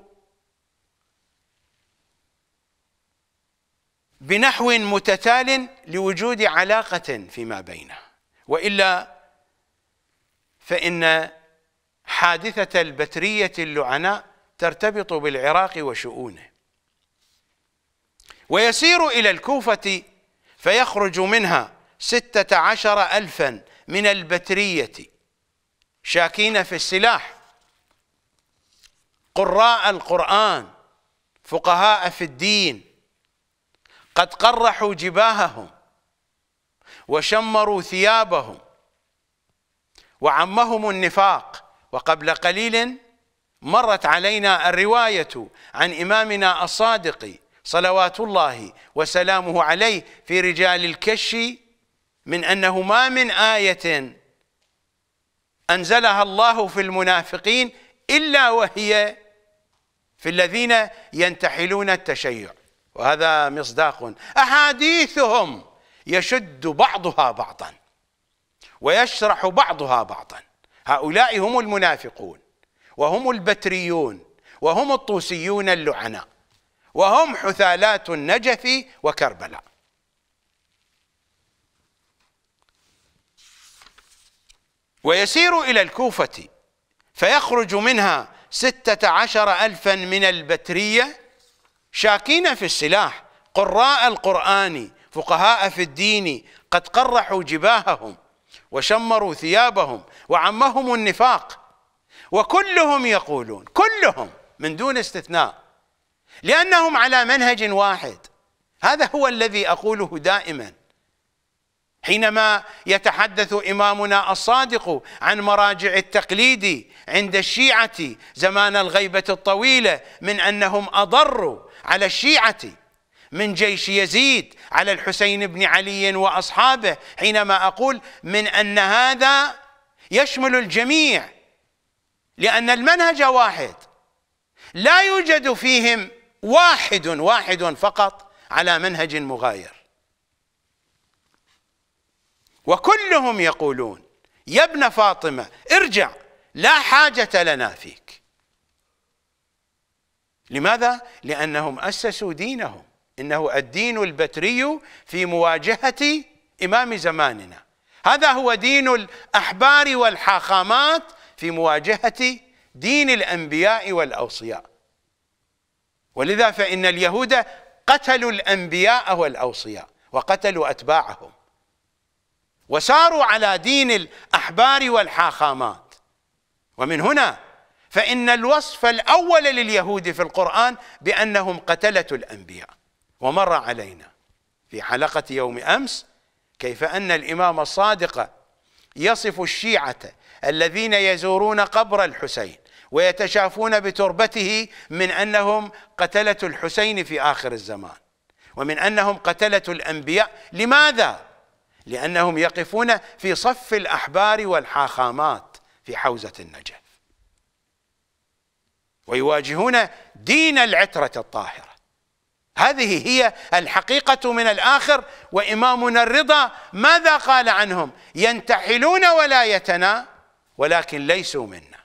بنحو متتال لوجود علاقة فيما بينه وإلا فإن حادثة البترية اللعناء ترتبط بالعراق وشؤونه ويسير إلى الكوفة فيخرج منها ستة عشر ألفا من البترية شاكين في السلاح قراء القرآن فقهاء في الدين قد قرحوا جباههم وشمروا ثيابهم وعمهم النفاق وقبل قليل مرت علينا الرواية عن إمامنا الصادق صلوات الله وسلامه عليه في رجال الكش من أنه ما من آية أنزلها الله في المنافقين إلا وهي في الذين ينتحلون التشيع وهذا مصداق أحاديثهم يشد بعضها بعضا ويشرح بعضها بعضا هؤلاء هم المنافقون وهم البتريون وهم الطوسيون اللعناء وهم حثالات النجف وكربلاء ويسير إلى الكوفة فيخرج منها ستة عشر ألفا من البترية شاكين في السلاح قراء القرآن فقهاء في الدين قد قرحوا جباههم وشمروا ثيابهم وعمهم النفاق وكلهم يقولون كلهم من دون استثناء لأنهم على منهج واحد هذا هو الذي أقوله دائما حينما يتحدث إمامنا الصادق عن مراجع التقليد عند الشيعة زمان الغيبة الطويلة من أنهم أضروا على الشيعة من جيش يزيد على الحسين بن علي وأصحابه حينما أقول من أن هذا يشمل الجميع لأن المنهج واحد لا يوجد فيهم واحد واحد فقط على منهج مغاير وكلهم يقولون يا ابن فاطمة ارجع لا حاجة لنا فيك لماذا؟ لأنهم أسسوا دينهم إنه الدين البتري في مواجهة إمام زماننا هذا هو دين الأحبار والحاخامات في مواجهة دين الأنبياء والأوصياء ولذا فإن اليهود قتلوا الأنبياء والأوصياء وقتلوا أتباعهم وساروا على دين الأحبار والحاخامات ومن هنا فإن الوصف الأول لليهود في القرآن بأنهم قتلة الأنبياء ومر علينا في حلقة يوم أمس كيف أن الإمام الصادق يصف الشيعة الذين يزورون قبر الحسين ويتشافون بتربته من أنهم قتلة الحسين في آخر الزمان ومن أنهم قتلة الأنبياء لماذا؟ لأنهم يقفون في صف الأحبار والحاخامات في حوزة النجف ويواجهون دين العترة الطاهرة هذه هي الحقيقة من الآخر وإمامنا الرضا ماذا قال عنهم ينتحلون ولايتنا ولكن ليسوا منا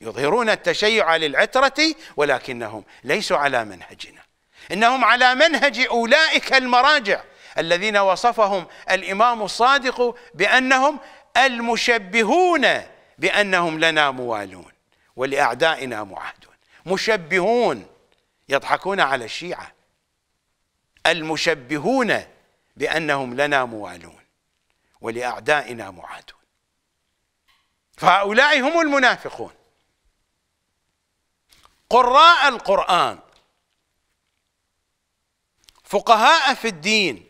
يظهرون التشيع للعترة ولكنهم ليسوا على منهجنا إنهم على منهج أولئك المراجع الذين وصفهم الإمام الصادق بأنهم المشبهون بأنهم لنا موالون ولأعدائنا معاد مشبهون يضحكون على الشيعة المشبهون بأنهم لنا موالون ولأعدائنا معادون فهؤلاء هم المنافقون قراء القرآن فقهاء في الدين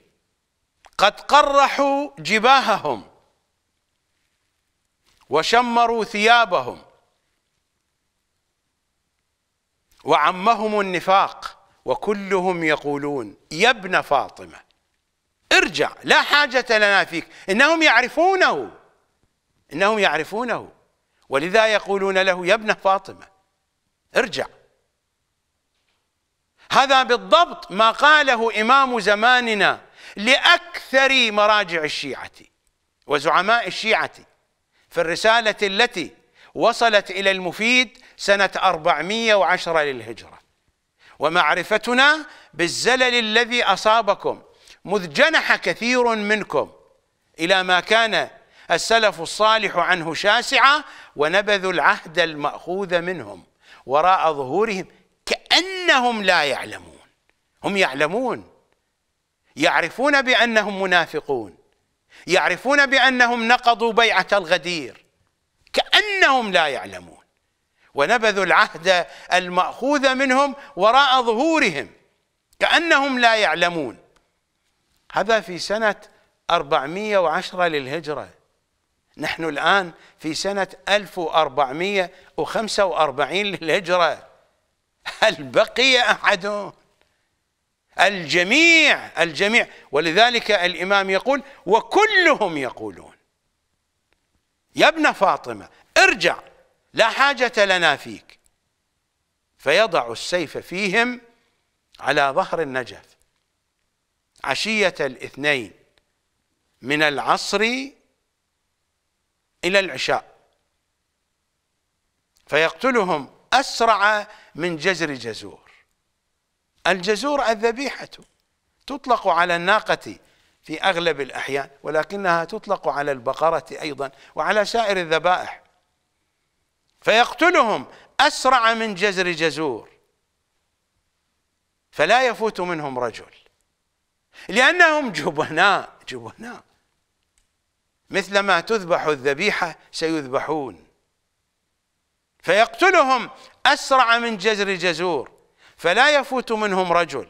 قد قرحوا جباههم وشمروا ثيابهم وعمهم النفاق وكلهم يقولون يا ابن فاطمة ارجع لا حاجة لنا فيك إنهم يعرفونه إنهم يعرفونه ولذا يقولون له يا ابن فاطمة ارجع هذا بالضبط ما قاله إمام زماننا لأكثر مراجع الشيعة وزعماء الشيعة في الرسالة التي وصلت إلى المفيد سنة 410 للهجرة ومعرفتنا بالزلل الذي أصابكم مذ جنح كثير منكم إلى ما كان السلف الصالح عنه شاسعا ونبذوا العهد المأخوذ منهم وراء ظهورهم كأنهم لا يعلمون هم يعلمون يعرفون بأنهم منافقون يعرفون بأنهم نقضوا بيعة الغدير كأنهم لا يعلمون ونبذوا العهد المأخوذ منهم وراء ظهورهم كأنهم لا يعلمون هذا في سنة 410 للهجرة نحن الآن في سنة 1445 للهجرة هل بقي أحد الجميع الجميع ولذلك الإمام يقول وكلهم يقولون يا ابن فاطمة ارجع لا حاجة لنا فيك فيضع السيف فيهم على ظهر النجف عشية الاثنين من العصر إلى العشاء فيقتلهم أسرع من جزر جزور الجزور الذبيحة تطلق على الناقة في أغلب الأحيان ولكنها تطلق على البقرة أيضا وعلى سائر الذبائح فيقتلهم أسرع من جزر جزور فلا يفوت منهم رجل لأنهم جبناء جبناء مثلما تذبح الذبيحة سيذبحون فيقتلهم أسرع من جزر جزور فلا يفوت منهم رجل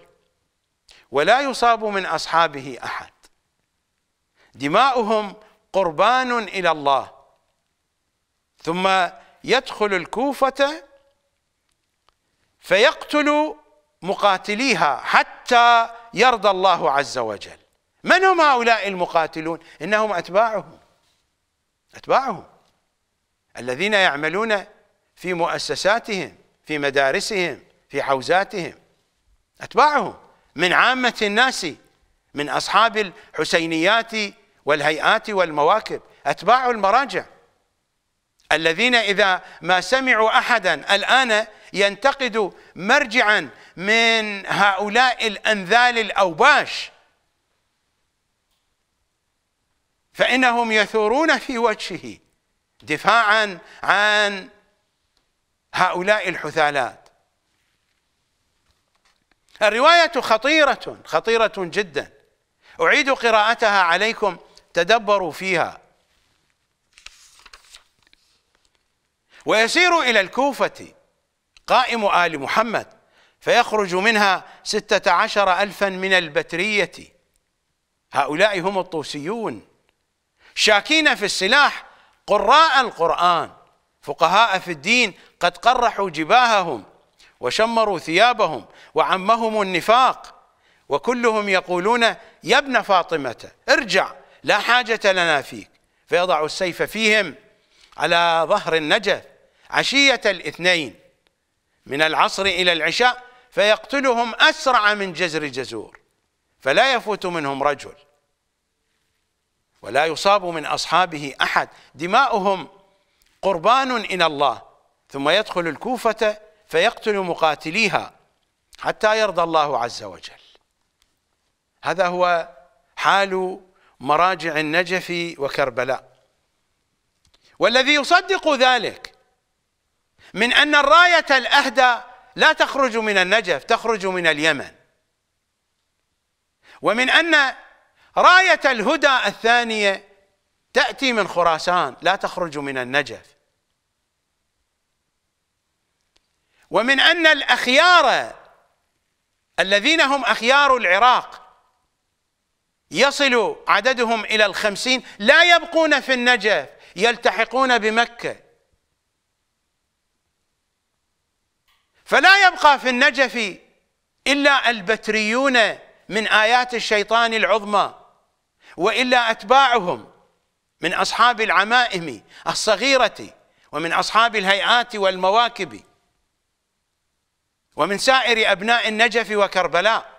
ولا يصاب من أصحابه أحد دماؤهم قربان إلى الله ثم يدخل الكوفة فيقتل مقاتليها حتى يرضى الله عز وجل من هم هؤلاء المقاتلون إنهم أتباعه أتباعه الذين يعملون في مؤسساتهم في مدارسهم في حوزاتهم أتباعه من عامة الناس من أصحاب الحسينيات والهيئات والمواكب أتباع المراجع الذين إذا ما سمعوا أحدا الآن ينتقد مرجعا من هؤلاء الأنذال الأوباش فإنهم يثورون في وجهه دفاعا عن هؤلاء الحثالات الرواية خطيرة خطيرة جدا أعيد قراءتها عليكم تدبروا فيها ويسير إلى الكوفة قائم آل محمد فيخرج منها ستة عشر ألفا من البترية هؤلاء هم الطوسيون شاكين في السلاح قراء القرآن فقهاء في الدين قد قرحوا جباههم وشمروا ثيابهم وعمهم النفاق وكلهم يقولون يا ابن فاطمة ارجع لا حاجة لنا فيك فيضع السيف فيهم على ظهر النجف عشية الاثنين من العصر إلى العشاء فيقتلهم أسرع من جزر جزور فلا يفوت منهم رجل ولا يصاب من أصحابه أحد دماؤهم قربان إلى الله ثم يدخل الكوفة فيقتل مقاتليها حتى يرضى الله عز وجل هذا هو حال مراجع النجف وكربلاء والذي يصدق ذلك من أن الراية الأهدى لا تخرج من النجف تخرج من اليمن ومن أن راية الهدى الثانية تأتي من خراسان لا تخرج من النجف ومن أن الأخيار الذين هم أخيار العراق يصل عددهم إلى الخمسين لا يبقون في النجف يلتحقون بمكة فلا يبقى في النجف إلا البتريون من آيات الشيطان العظمى وإلا أتباعهم من أصحاب العمائم الصغيرة ومن أصحاب الهيئات والمواكب ومن سائر أبناء النجف وكربلاء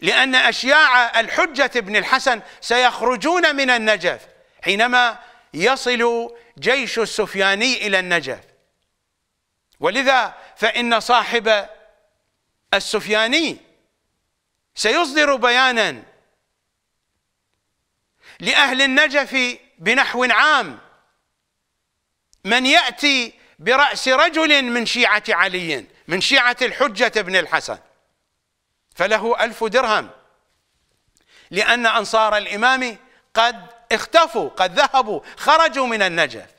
لأن أشياع الحجة بن الحسن سيخرجون من النجف حينما يصل جيش السفياني إلى النجف ولذا فإن صاحب السفياني سيصدر بيانا لأهل النجف بنحو عام من يأتي برأس رجل من شيعة علي من شيعة الحجة بن الحسن فله ألف درهم لأن أنصار الإمام قد اختفوا قد ذهبوا خرجوا من النجف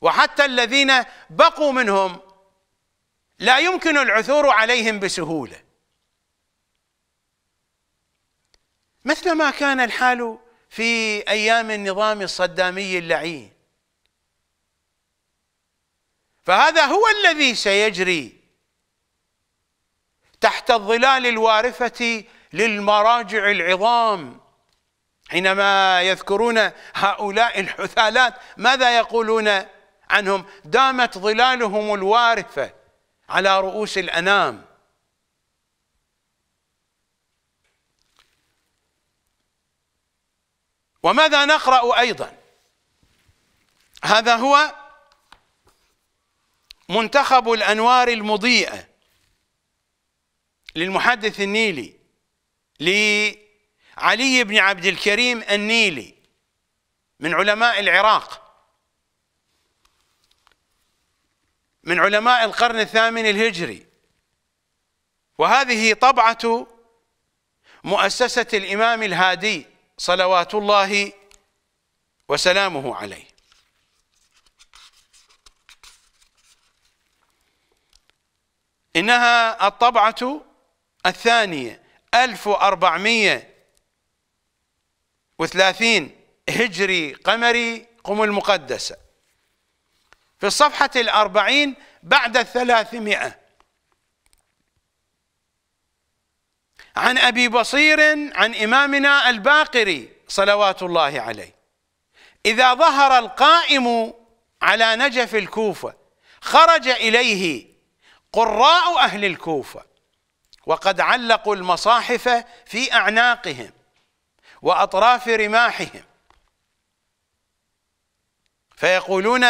وحتى الذين بقوا منهم لا يمكن العثور عليهم بسهوله مثل ما كان الحال في ايام النظام الصدامي اللعين فهذا هو الذي سيجري تحت الظلال الوارفه للمراجع العظام حينما يذكرون هؤلاء الحثالات ماذا يقولون عنهم دامت ظلالهم الوارفة على رؤوس الأنام وماذا نقرأ أيضا هذا هو منتخب الأنوار المضيئة للمحدث النيلي لعلي بن عبد الكريم النيلي من علماء العراق من علماء القرن الثامن الهجري وهذه طبعة مؤسسة الإمام الهادي صلوات الله وسلامه عليه إنها الطبعة الثانية 1430 هجري قمري قم المقدسة في الصفحة الأربعين بعد الثلاثمائة عن أبي بصير عن إمامنا الباقري صلوات الله عليه إذا ظهر القائم على نجف الكوفة خرج إليه قراء أهل الكوفة وقد علقوا المصاحف في أعناقهم وأطراف رماحهم فيقولون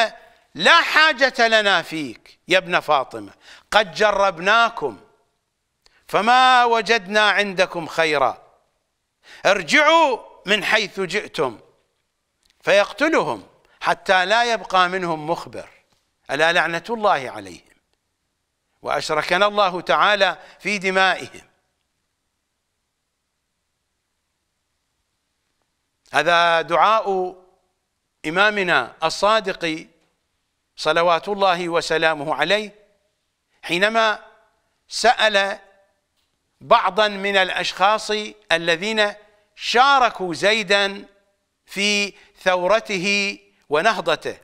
لا حاجة لنا فيك يا ابن فاطمة قد جربناكم فما وجدنا عندكم خيرا ارجعوا من حيث جئتم فيقتلهم حتى لا يبقى منهم مخبر ألا لعنة الله عليهم وأشركنا الله تعالى في دمائهم هذا دعاء إمامنا الصادق صلوات الله وسلامه عليه حينما سأل بعضا من الأشخاص الذين شاركوا زيدا في ثورته ونهضته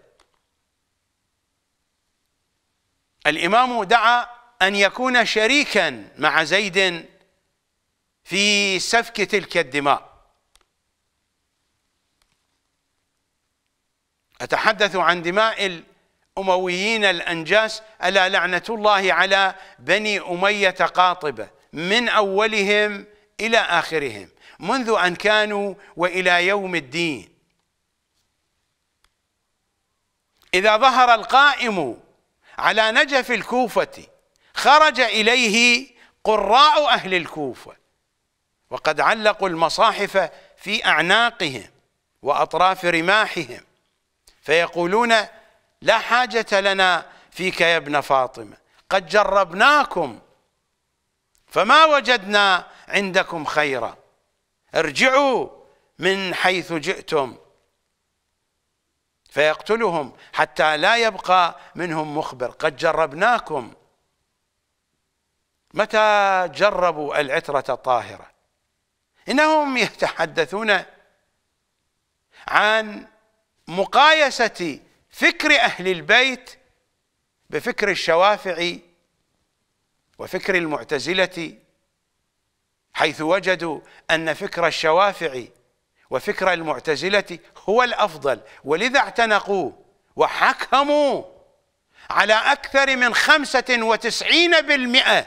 الإمام دعا أن يكون شريكا مع زيد في سفك تلك الدماء أتحدث عن دماء الأمويين الأنجاس ألا لعنة الله على بني أمية قاطبة من أولهم إلى آخرهم منذ أن كانوا وإلى يوم الدين إذا ظهر القائم على نجف الكوفة خرج إليه قراء أهل الكوفة وقد علقوا المصاحف في أعناقهم وأطراف رماحهم فيقولون لا حاجة لنا فيك يا ابن فاطمة قد جربناكم فما وجدنا عندكم خيرا ارجعوا من حيث جئتم فيقتلهم حتى لا يبقى منهم مخبر قد جربناكم متى جربوا العترة الطاهرة إنهم يتحدثون عن مقايسة فكر اهل البيت بفكر الشوافعي وفكر المعتزله حيث وجدوا ان فكر الشوافعي وفكر المعتزله هو الافضل ولذا اعتنقوا وحكموا على اكثر من خمسه وتسعين بالمئه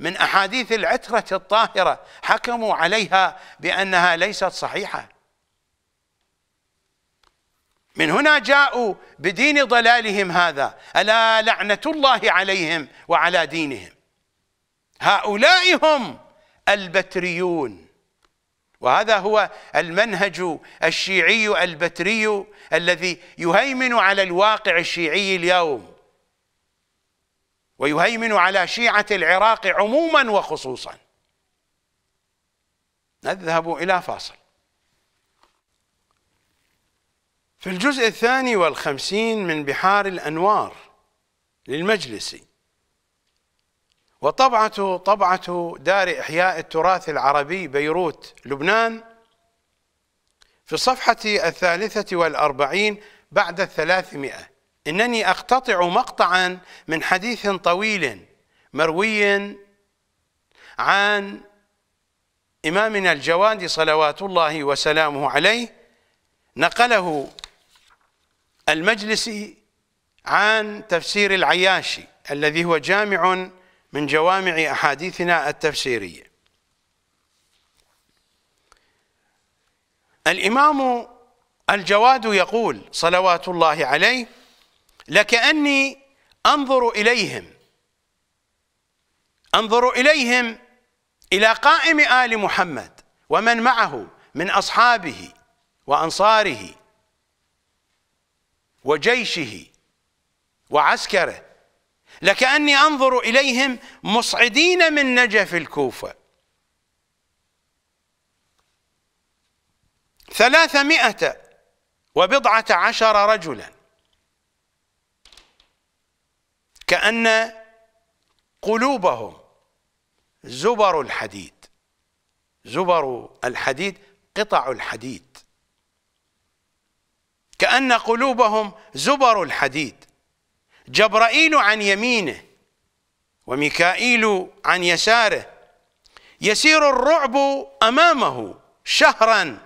من احاديث العتره الطاهره حكموا عليها بانها ليست صحيحه من هنا جاءوا بدين ضلالهم هذا ألا لعنة الله عليهم وعلى دينهم هؤلاء هم البتريون وهذا هو المنهج الشيعي البتري الذي يهيمن على الواقع الشيعي اليوم ويهيمن على شيعة العراق عموما وخصوصا نذهب إلى فاصل في الجزء الثاني والخمسين من بحار الأنوار للمجلس وطبعته طبعة دار إحياء التراث العربي بيروت لبنان في الصفحة الثالثة والأربعين بعد الثلاثمائة إنني أقتطع مقطعا من حديث طويل مروي عن إمامنا الجواد صلوات الله وسلامه عليه نقله المجلسي عن تفسير العياشي الذي هو جامع من جوامع أحاديثنا التفسيرية الإمام الجواد يقول صلوات الله عليه لكأني أنظر إليهم أنظر إليهم إلى قائم آل محمد ومن معه من أصحابه وأنصاره وجيشه وعسكره لكأني أنظر إليهم مصعدين من نجف الكوفة ثلاثمائة وبضعة عشر رجلا كأن قلوبهم زبر الحديد زبر الحديد قطع الحديد كأن قلوبهم زبر الحديد جبرائيل عن يمينه وميكائيل عن يساره يسير الرعب أمامه شهرا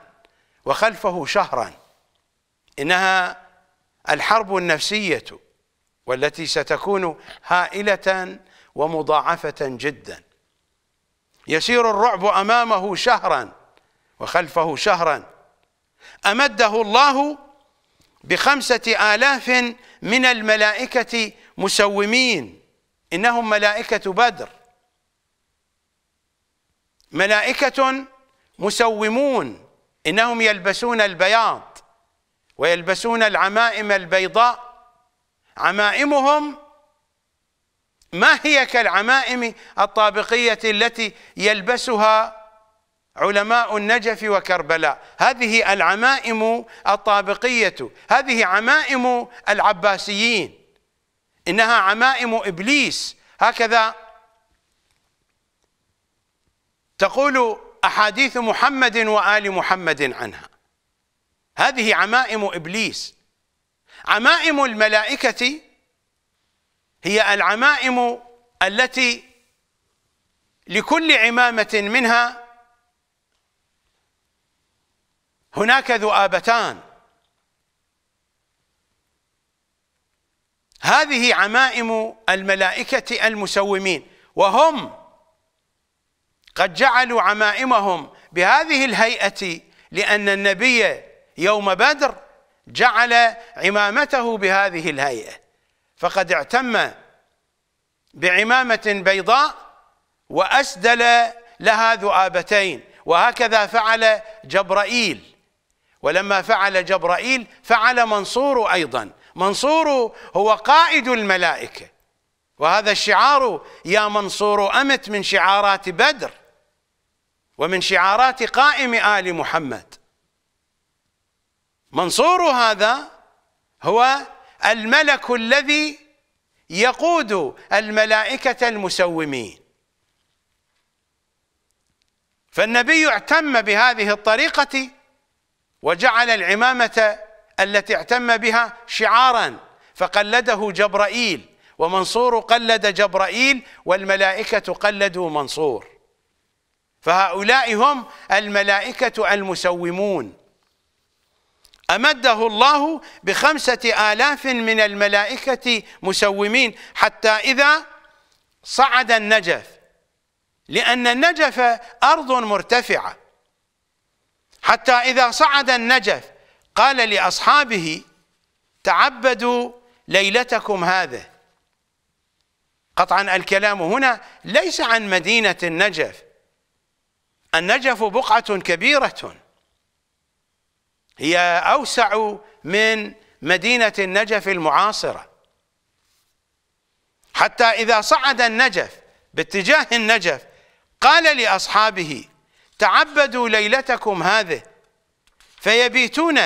وخلفه شهرا إنها الحرب النفسية والتي ستكون هائلة ومضاعفة جدا يسير الرعب أمامه شهرا وخلفه شهرا أمده الله بخمسة آلاف من الملائكة مسومين إنهم ملائكة بدر ملائكة مسومون إنهم يلبسون البياض ويلبسون العمائم البيضاء عمائمهم ما هي كالعمائم الطابقية التي يلبسها علماء النجف وكربلاء هذه العمائم الطابقية هذه عمائم العباسيين إنها عمائم إبليس هكذا تقول أحاديث محمد وآل محمد عنها هذه عمائم إبليس عمائم الملائكة هي العمائم التي لكل عمامة منها هناك ذؤابتان هذه عمائم الملائكة المسومين وهم قد جعلوا عمائمهم بهذه الهيئة لأن النبي يوم بدر جعل عمامته بهذه الهيئة فقد اعتم بعمامة بيضاء وأسدل لها ذؤابتين وهكذا فعل جبرائيل ولما فعل جبرائيل فعل منصور أيضا منصور هو قائد الملائكة وهذا الشعار يا منصور أمت من شعارات بدر ومن شعارات قائم آل محمد منصور هذا هو الملك الذي يقود الملائكة المسومين فالنبي اعتم بهذه الطريقة وجعل العمامة التي اعتم بها شعارا فقلده جبرائيل ومنصور قلد جبرائيل والملائكة قلدوا منصور فهؤلاء هم الملائكة المسومون أمده الله بخمسة آلاف من الملائكة مسومين حتى إذا صعد النجف لأن النجف أرض مرتفعة حتى إذا صعد النجف قال لأصحابه تعبدوا ليلتكم هذا قطعا الكلام هنا ليس عن مدينة النجف النجف بقعة كبيرة هي أوسع من مدينة النجف المعاصرة حتى إذا صعد النجف باتجاه النجف قال لأصحابه تعبدوا ليلتكم هذه فيبيتون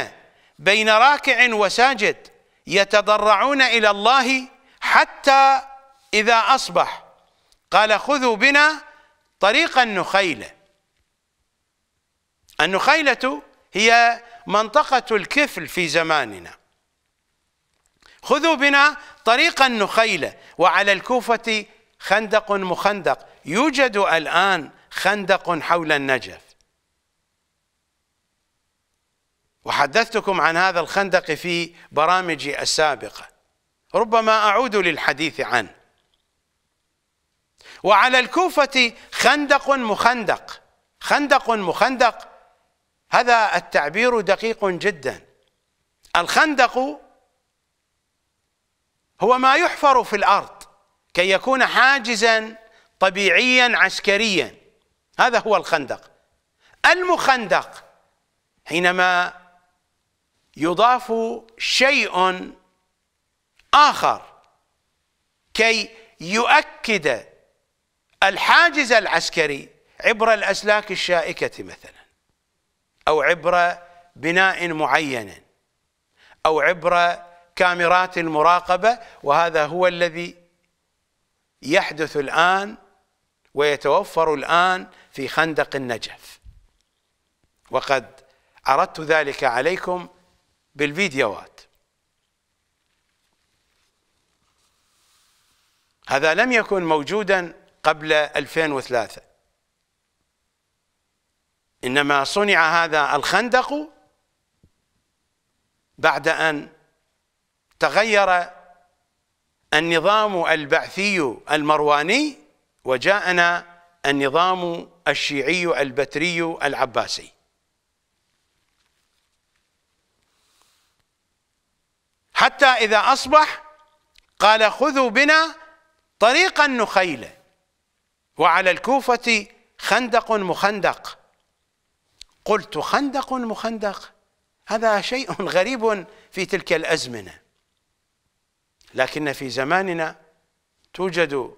بين راكع وساجد يتضرعون إلى الله حتى إذا أصبح قال خذوا بنا طريق النخيلة النخيلة هي منطقة الكفل في زماننا خذوا بنا طريق النخيلة وعلى الكوفة خندق مخندق يوجد الآن خندق حول النجف وحدثتكم عن هذا الخندق في برامجي السابقة ربما أعود للحديث عنه وعلى الكوفة خندق مخندق خندق مخندق هذا التعبير دقيق جدا الخندق هو ما يحفر في الأرض كي يكون حاجزا طبيعيا عسكريا هذا هو الخندق المخندق حينما يضاف شيء آخر كي يؤكد الحاجز العسكري عبر الأسلاك الشائكة مثلا أو عبر بناء معين أو عبر كاميرات المراقبة وهذا هو الذي يحدث الآن ويتوفر الآن في خندق النجف وقد عرضت ذلك عليكم بالفيديوهات هذا لم يكن موجودا قبل 2003 إنما صنع هذا الخندق بعد أن تغير النظام البعثي المرواني وجاءنا النظام الشيعي البتري العباسي حتى إذا أصبح قال خذوا بنا طريق النخيلة وعلى الكوفة خندق مخندق قلت خندق مخندق هذا شيء غريب في تلك الأزمنة لكن في زماننا توجد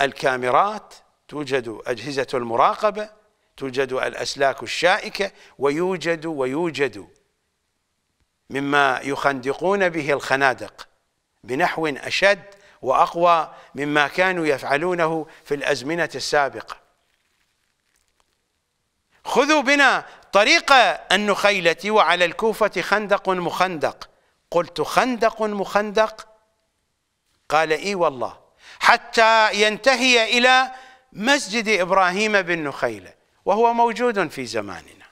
الكاميرات توجد أجهزة المراقبة توجد الأسلاك الشائكة ويوجد ويوجد مما يخندقون به الخنادق بنحو أشد وأقوى مما كانوا يفعلونه في الأزمنة السابقة خذوا بنا طريق النخيلة وعلى الكوفة خندق مخندق قلت خندق مخندق قال اي والله حتى ينتهي إلى مسجد إبراهيم بن نخيلة وهو موجود في زماننا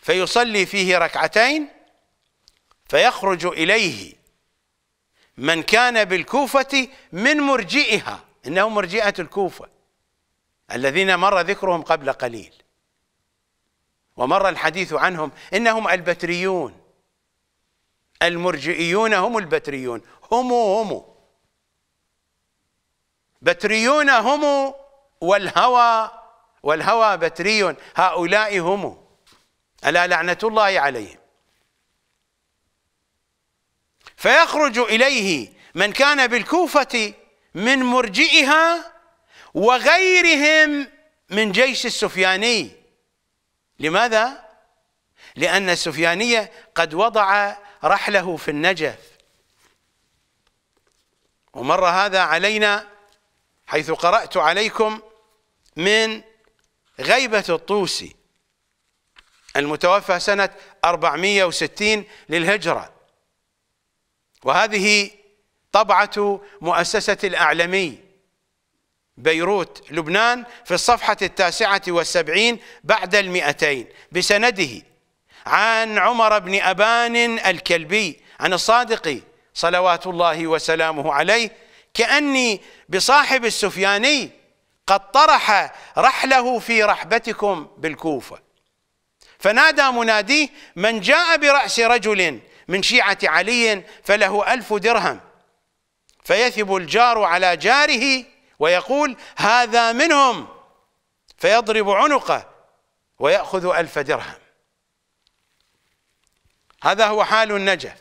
فيصلي فيه ركعتين فيخرج إليه من كان بالكوفة من مرجئها إنهم مرجئة الكوفة الذين مر ذكرهم قبل قليل ومر الحديث عنهم إنهم البتريون المرجئيون هم البتريون هم هم بتريون هم والهوى والهوى بتري هؤلاء هم ألا لعنة الله عليهم فيخرج إليه من كان بالكوفة من مرجئها وغيرهم من جيش السفياني لماذا؟ لأن السفيانية قد وضع رحله في النجف ومر هذا علينا حيث قرأت عليكم من غيبة الطوسي المتوفى سنة 460 للهجرة وهذه طبعة مؤسسة الأعلمي بيروت لبنان في الصفحة التاسعة والسبعين بعد المئتين بسنده عن عمر بن أبان الكلبي عن الصادق صلوات الله وسلامه عليه كأني بصاحب السفياني قد طرح رحله في رحبتكم بالكوفة فنادى مناديه من جاء برأس رجل من شيعة علي فله ألف درهم فيثب الجار على جاره ويقول هذا منهم فيضرب عنقه ويأخذ ألف درهم هذا هو حال النجف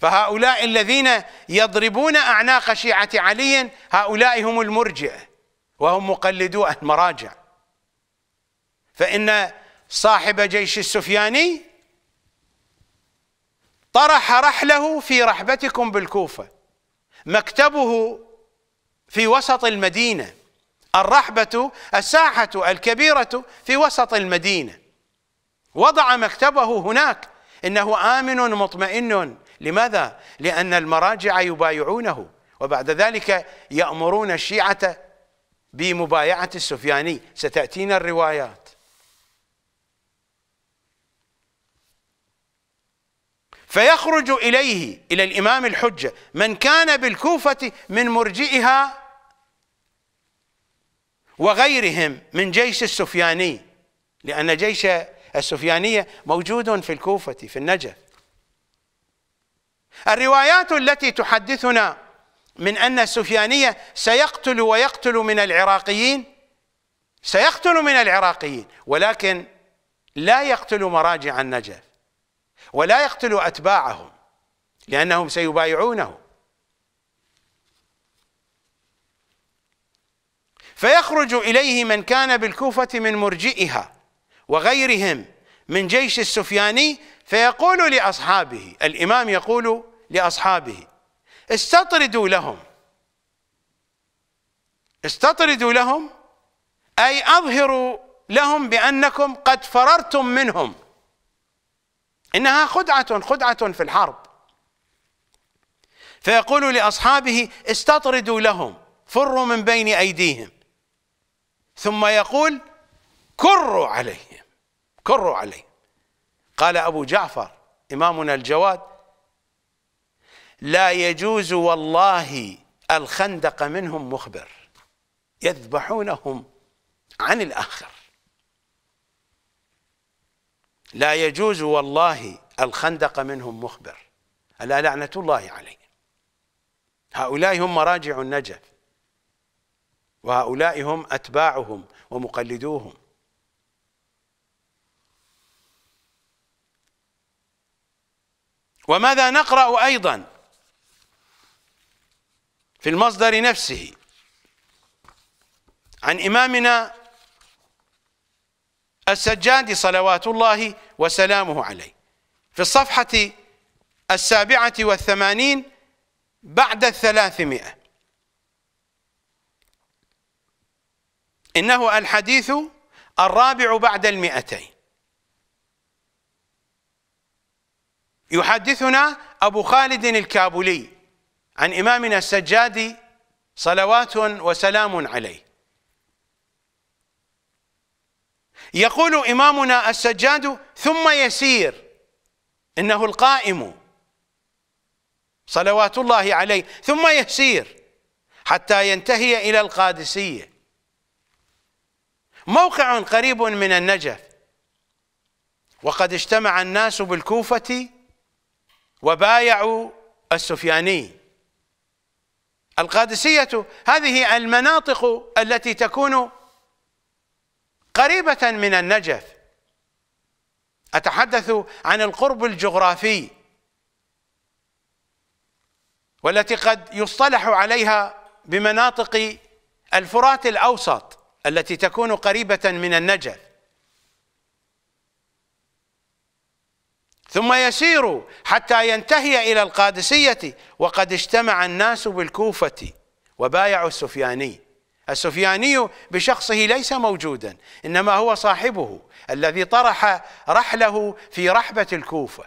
فهؤلاء الذين يضربون أعناق شيعة علي هؤلاء هم المرجئة وهم مقلدو المراجع فإن صاحب جيش السفياني طرح رحله في رحبتكم بالكوفة مكتبه في وسط المدينة الرحبة الساحة الكبيرة في وسط المدينة وضع مكتبه هناك إنه آمن مطمئن لماذا؟ لأن المراجع يبايعونه وبعد ذلك يأمرون الشيعة بمبايعة السفياني ستأتينا الروايات فيخرج إليه إلى الإمام الحجة من كان بالكوفة من مرجئها وغيرهم من جيش السفياني لأن جيش السفيانية موجود في الكوفة في النجف الروايات التي تحدثنا من أن السفيانية سيقتل ويقتل من العراقيين سيقتل من العراقيين ولكن لا يقتل مراجع النجف ولا يقتل أتباعهم لأنهم سيبايعونه فيخرج إليه من كان بالكوفة من مرجئها وغيرهم من جيش السفياني فيقول لأصحابه الإمام يقول لأصحابه استطردوا لهم استطردوا لهم أي أظهروا لهم بأنكم قد فررتم منهم إنها خدعة خدعة في الحرب فيقول لأصحابه استطردوا لهم فروا من بين أيديهم ثم يقول كروا عليهم كروا عليهم قال أبو جعفر إمامنا الجواد لا يجوز والله الخندق منهم مخبر يذبحونهم عن الآخر لا يجوز والله الخندق منهم مخبر ألا لعنة الله عليه هؤلاء هم مراجع النجف وهؤلاء هم أتباعهم ومقلدوهم وماذا نقرأ أيضا في المصدر نفسه عن إمامنا السجاد صلوات الله وسلامه عليه في الصفحة السابعة والثمانين بعد الثلاثمائة إنه الحديث الرابع بعد المئتين يحدثنا أبو خالد الكابولي عن إمامنا السجادي صلوات وسلام عليه يقول إمامنا السجاد ثم يسير إنه القائم صلوات الله عليه ثم يسير حتى ينتهي إلى القادسية موقع قريب من النجف وقد اجتمع الناس بالكوفة وبايعوا السفياني القادسية هذه المناطق التي تكون قريبة من النجف أتحدث عن القرب الجغرافي والتي قد يصطلح عليها بمناطق الفرات الأوسط التي تكون قريبة من النجف ثم يسير حتى ينتهي إلى القادسية وقد اجتمع الناس بالكوفة وبايعوا السفياني السفياني بشخصه ليس موجودا إنما هو صاحبه الذي طرح رحله في رحبة الكوفة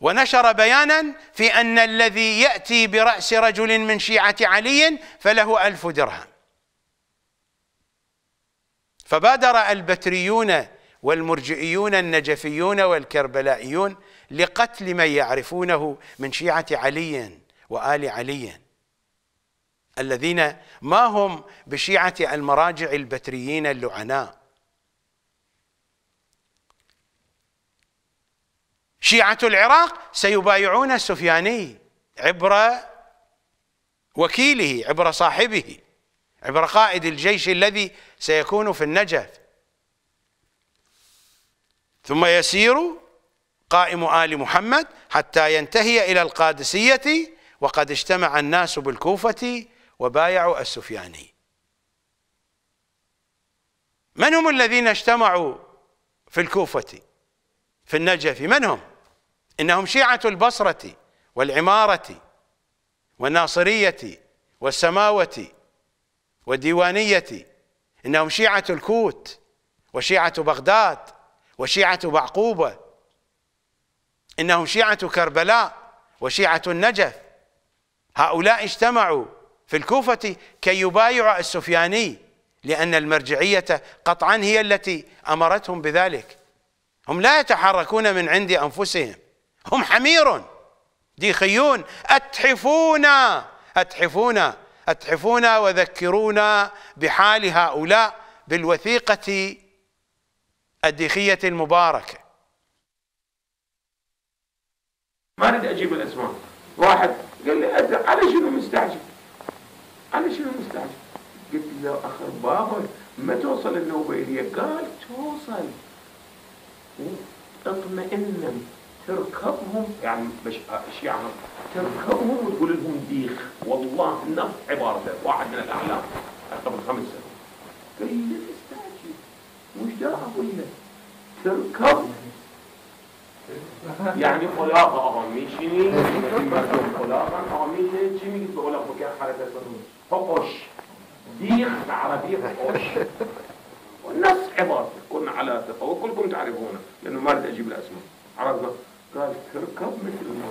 ونشر بيانا في أن الذي يأتي برأس رجل من شيعة علي فله ألف درهم فبادر البتريون والمرجئيون النجفيون والكربلائيون لقتل من يعرفونه من شيعة علي وآل علي الذين ما هم بشيعة المراجع البتريين اللعناء شيعة العراق سيبايعون السفياني عبر وكيله عبر صاحبه عبر قائد الجيش الذي سيكون في النجف ثم يسير قائم آل محمد حتى ينتهي إلى القادسية وقد اجتمع الناس بالكوفة وبايعوا السفياني من هم الذين اجتمعوا في الكوفة في النجف من هم إنهم شيعة البصرة والعمارة والناصرية والسماوة وديوانيتي إنهم شيعة الكوت وشيعة بغداد وشيعة بعقوبة إنهم شيعة كربلاء وشيعة النجف هؤلاء اجتمعوا في الكوفة كي يبايعوا السفياني لأن المرجعية قطعا هي التي أمرتهم بذلك هم لا يتحركون من عند أنفسهم هم حمير ديخيون أتحفونا أتحفونا أتحفونا وذكرونا بحال هؤلاء بالوثيقة الديخية المباركة ما أريد أجيب الأسماء واحد قال لي أنت على شنو مستعجل على شنو مستعجل قلت له أخر بابا ما توصل النوبة إليه قال توصل اطمئن تركبهم يعني مش يعني تركبهم وتقول لهم ديخ والله نفس عبارته واحد من الاعلام قبل خمس سنوات قال لي لا تستعجل مش داعي اقول تركب يعني خلاقة اهم شيء مردم خلاقا آمیشینی چی میگید به اولاق بکر حرکت فقش ديخ بالعربي فقش والناس عبارة كنا على ثقة وكلكم تعرفونه لأنه ما أريد أجيب الأسماء عرفنا قال تركب مثل ما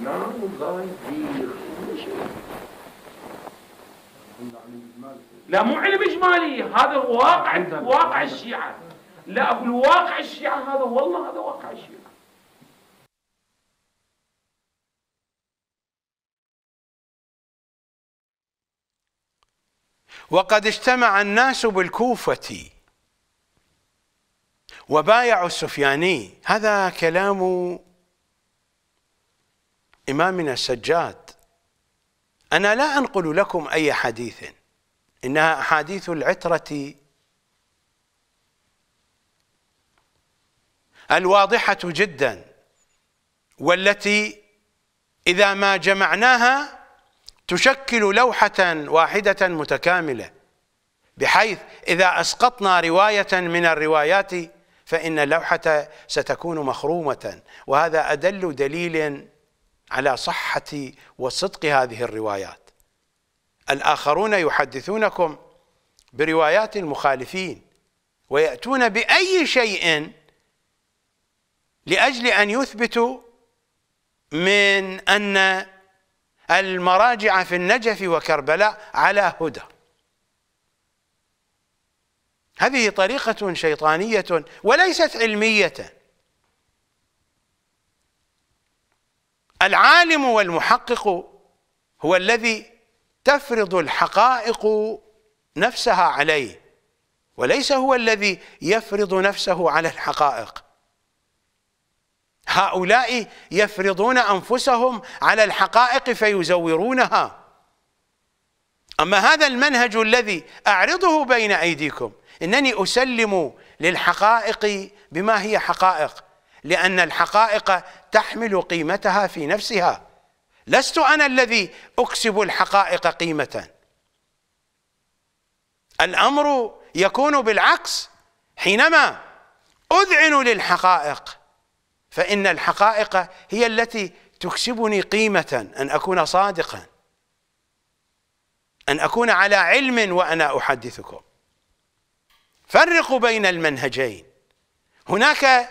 نعم والله يدير لا مو علم اجمالي هذا واقع واقع الشيعه لا اقول واقع الشيعه هذا والله هذا واقع الشيعه وقد اجتمع الناس بالكوفة وبايعوا السفياني هذا كلام إمامنا السجاد أنا لا أنقل لكم أي حديث إنها أحاديث العترة الواضحة جدا والتي إذا ما جمعناها تشكل لوحة واحدة متكاملة بحيث إذا أسقطنا رواية من الروايات فإن اللوحة ستكون مخرومة وهذا أدل دليل على صحة وصدق هذه الروايات الآخرون يحدثونكم بروايات المخالفين ويأتون بأي شيء لأجل أن يثبتوا من أن المراجع في النجف وكربلاء على هدى هذه طريقة شيطانية وليست علمية العالم والمحقق هو الذي تفرض الحقائق نفسها عليه وليس هو الذي يفرض نفسه على الحقائق هؤلاء يفرضون أنفسهم على الحقائق فيزورونها أما هذا المنهج الذي أعرضه بين أيديكم إنني أسلم للحقائق بما هي حقائق لأن الحقائق تحمل قيمتها في نفسها لست أنا الذي أكسب الحقائق قيمة الأمر يكون بالعكس حينما أذعن للحقائق فإن الحقائق هي التي تكسبني قيمة أن أكون صادقا أن أكون على علم وأنا أحدثكم فرقوا بين المنهجين هناك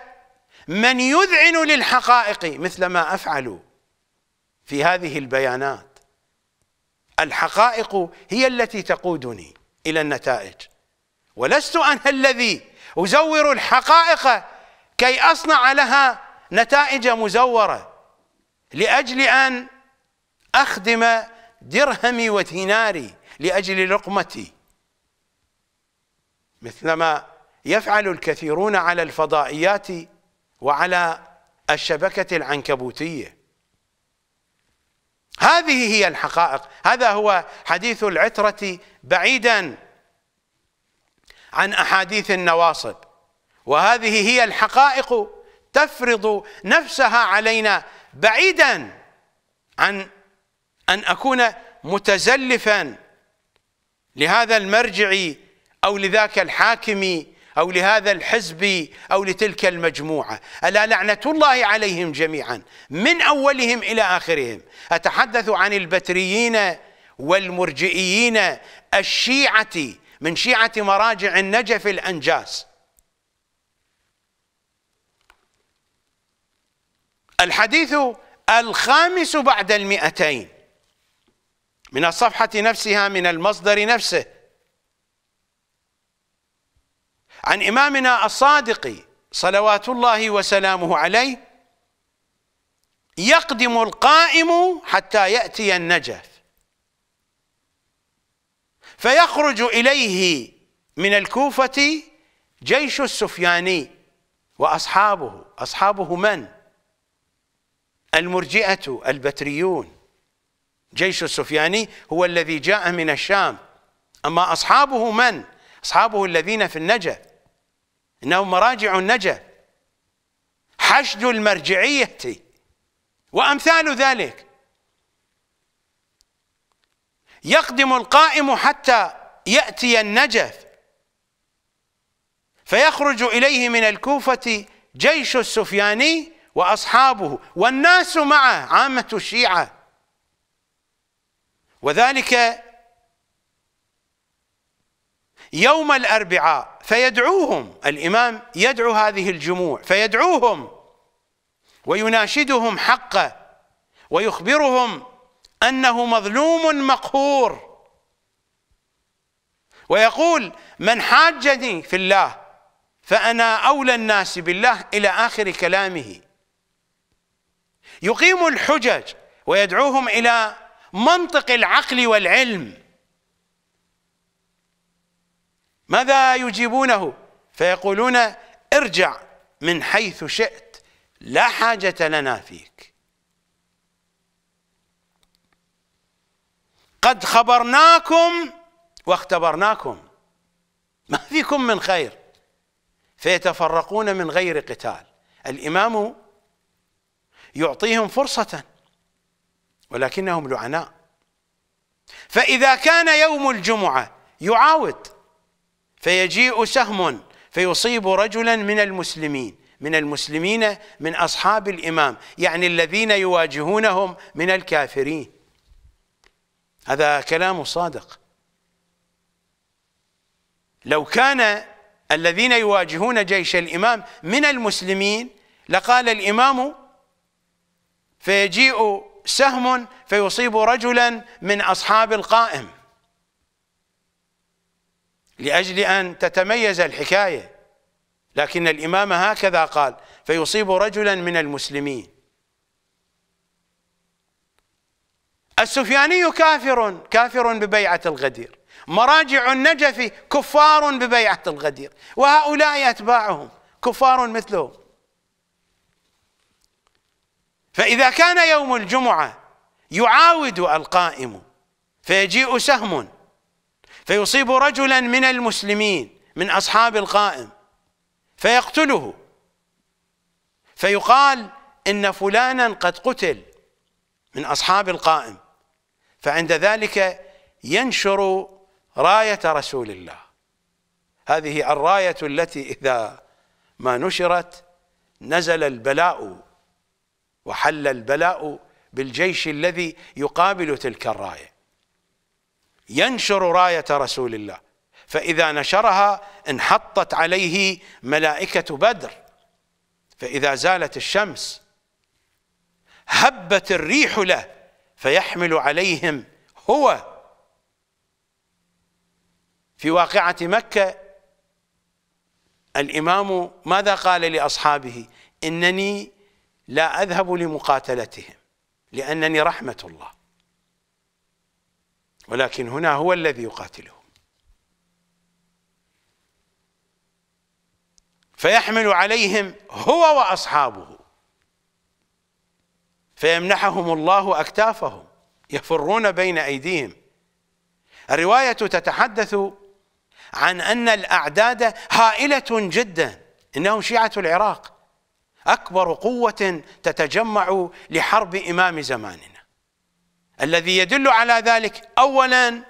من يذعن للحقائق مثل ما أفعل في هذه البيانات الحقائق هي التي تقودني إلى النتائج ولست أنا الذي أزور الحقائق كي أصنع لها نتائج مزورة لأجل أن أخدم درهمي وديناري لأجل لقمتي مثلما يفعل الكثيرون على الفضائيات وعلى الشبكة العنكبوتية هذه هي الحقائق هذا هو حديث العترة بعيدا عن أحاديث النواصب وهذه هي الحقائق تفرض نفسها علينا بعيدا عن أن أكون متزلفا لهذا المرجع أو لذاك الحاكم أو لهذا الحزب أو لتلك المجموعة ألا لعنة الله عليهم جميعا من أولهم إلى آخرهم أتحدث عن البتريين والمرجئيين الشيعة من شيعة مراجع النجف الأنجاس الحديث الخامس بعد المئتين من الصفحة نفسها من المصدر نفسه عن إمامنا الصادق صلوات الله وسلامه عليه يقدم القائم حتى يأتي النجف فيخرج إليه من الكوفة جيش السفياني وأصحابه أصحابه من؟ المرجئة البتريون جيش السفياني هو الذي جاء من الشام أما أصحابه من؟ أصحابه الذين في النجف إنه مراجع النجا حشد المرجعية وأمثال ذلك يقدم القائم حتى يأتي النجف فيخرج إليه من الكوفة جيش السفياني وأصحابه والناس معه عامة الشيعة وذلك يوم الأربعاء فيدعوهم الإمام يدعو هذه الجموع فيدعوهم ويناشدهم حقه ويخبرهم أنه مظلوم مقهور ويقول من حاجني في الله فأنا أولى الناس بالله إلى آخر كلامه يقيم الحجج ويدعوهم إلى منطق العقل والعلم ماذا يجيبونه فيقولون ارجع من حيث شئت لا حاجة لنا فيك قد خبرناكم واختبرناكم ما فيكم من خير فيتفرقون من غير قتال الإمام يعطيهم فرصة ولكنهم لعناء فإذا كان يوم الجمعة يعاود فيجيء سهم فيصيب رجلا من المسلمين من المسلمين من أصحاب الإمام يعني الذين يواجهونهم من الكافرين هذا كلام صادق لو كان الذين يواجهون جيش الإمام من المسلمين لقال الإمام فيجيء سهم فيصيب رجلا من أصحاب القائم لأجل أن تتميز الحكاية لكن الإمام هكذا قال فيصيب رجلا من المسلمين السفياني كافر كافر ببيعة الغدير مراجع النجف كفار ببيعة الغدير وهؤلاء أتباعهم كفار مثلهم فإذا كان يوم الجمعة يعاود القائم فيجيء سهم فيصيب رجلا من المسلمين من أصحاب القائم فيقتله فيقال إن فلانا قد قتل من أصحاب القائم فعند ذلك ينشر راية رسول الله هذه الراية التي إذا ما نشرت نزل البلاء وحل البلاء بالجيش الذي يقابل تلك الرايه ينشر راية رسول الله فإذا نشرها انحطت عليه ملائكة بدر فإذا زالت الشمس هبت الريح له فيحمل عليهم هو في واقعة مكة الإمام ماذا قال لأصحابه إنني لا أذهب لمقاتلتهم لأنني رحمة الله ولكن هنا هو الذي يقاتلهم فيحمل عليهم هو واصحابه فيمنحهم الله اكتافهم يفرون بين ايديهم الروايه تتحدث عن ان الاعداد هائله جدا انهم شيعه العراق اكبر قوه تتجمع لحرب امام زماننا الذي يدل على ذلك اولا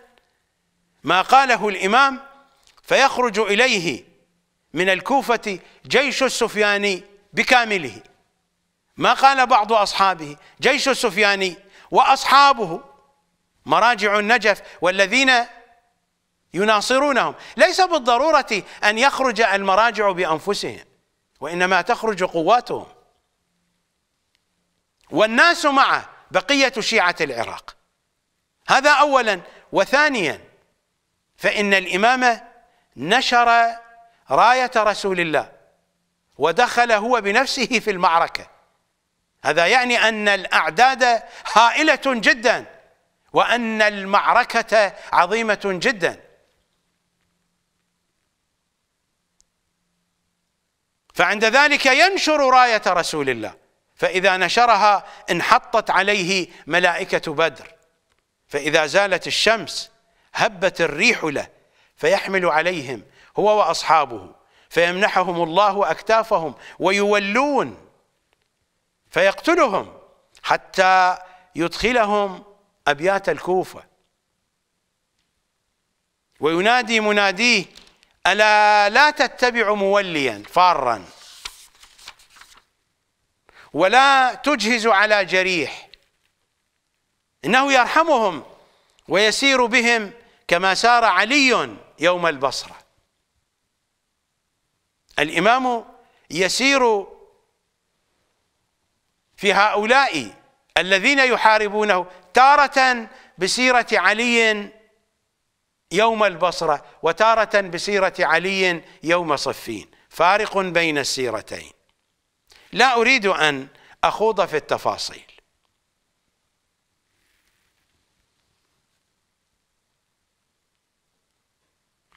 ما قاله الامام فيخرج اليه من الكوفه جيش السفياني بكامله ما قال بعض اصحابه جيش السفياني واصحابه مراجع النجف والذين يناصرونهم ليس بالضروره ان يخرج المراجع بانفسهم وانما تخرج قواتهم والناس معه بقية شيعة العراق هذا أولا وثانيا فإن الإمام نشر راية رسول الله ودخل هو بنفسه في المعركة هذا يعني أن الأعداد هائلة جدا وأن المعركة عظيمة جدا فعند ذلك ينشر راية رسول الله فإذا نشرها انحطت عليه ملائكة بدر فإذا زالت الشمس هبت الريح له فيحمل عليهم هو وأصحابه فيمنحهم الله أكتافهم ويولون فيقتلهم حتى يدخلهم أبيات الكوفة وينادي مناديه ألا لا تتبع موليا فارا ولا تجهز على جريح إنه يرحمهم ويسير بهم كما سار علي يوم البصرة الإمام يسير في هؤلاء الذين يحاربونه تارة بسيرة علي يوم البصرة وتارة بسيرة علي يوم صفين فارق بين السيرتين لا أريد أن أخوض في التفاصيل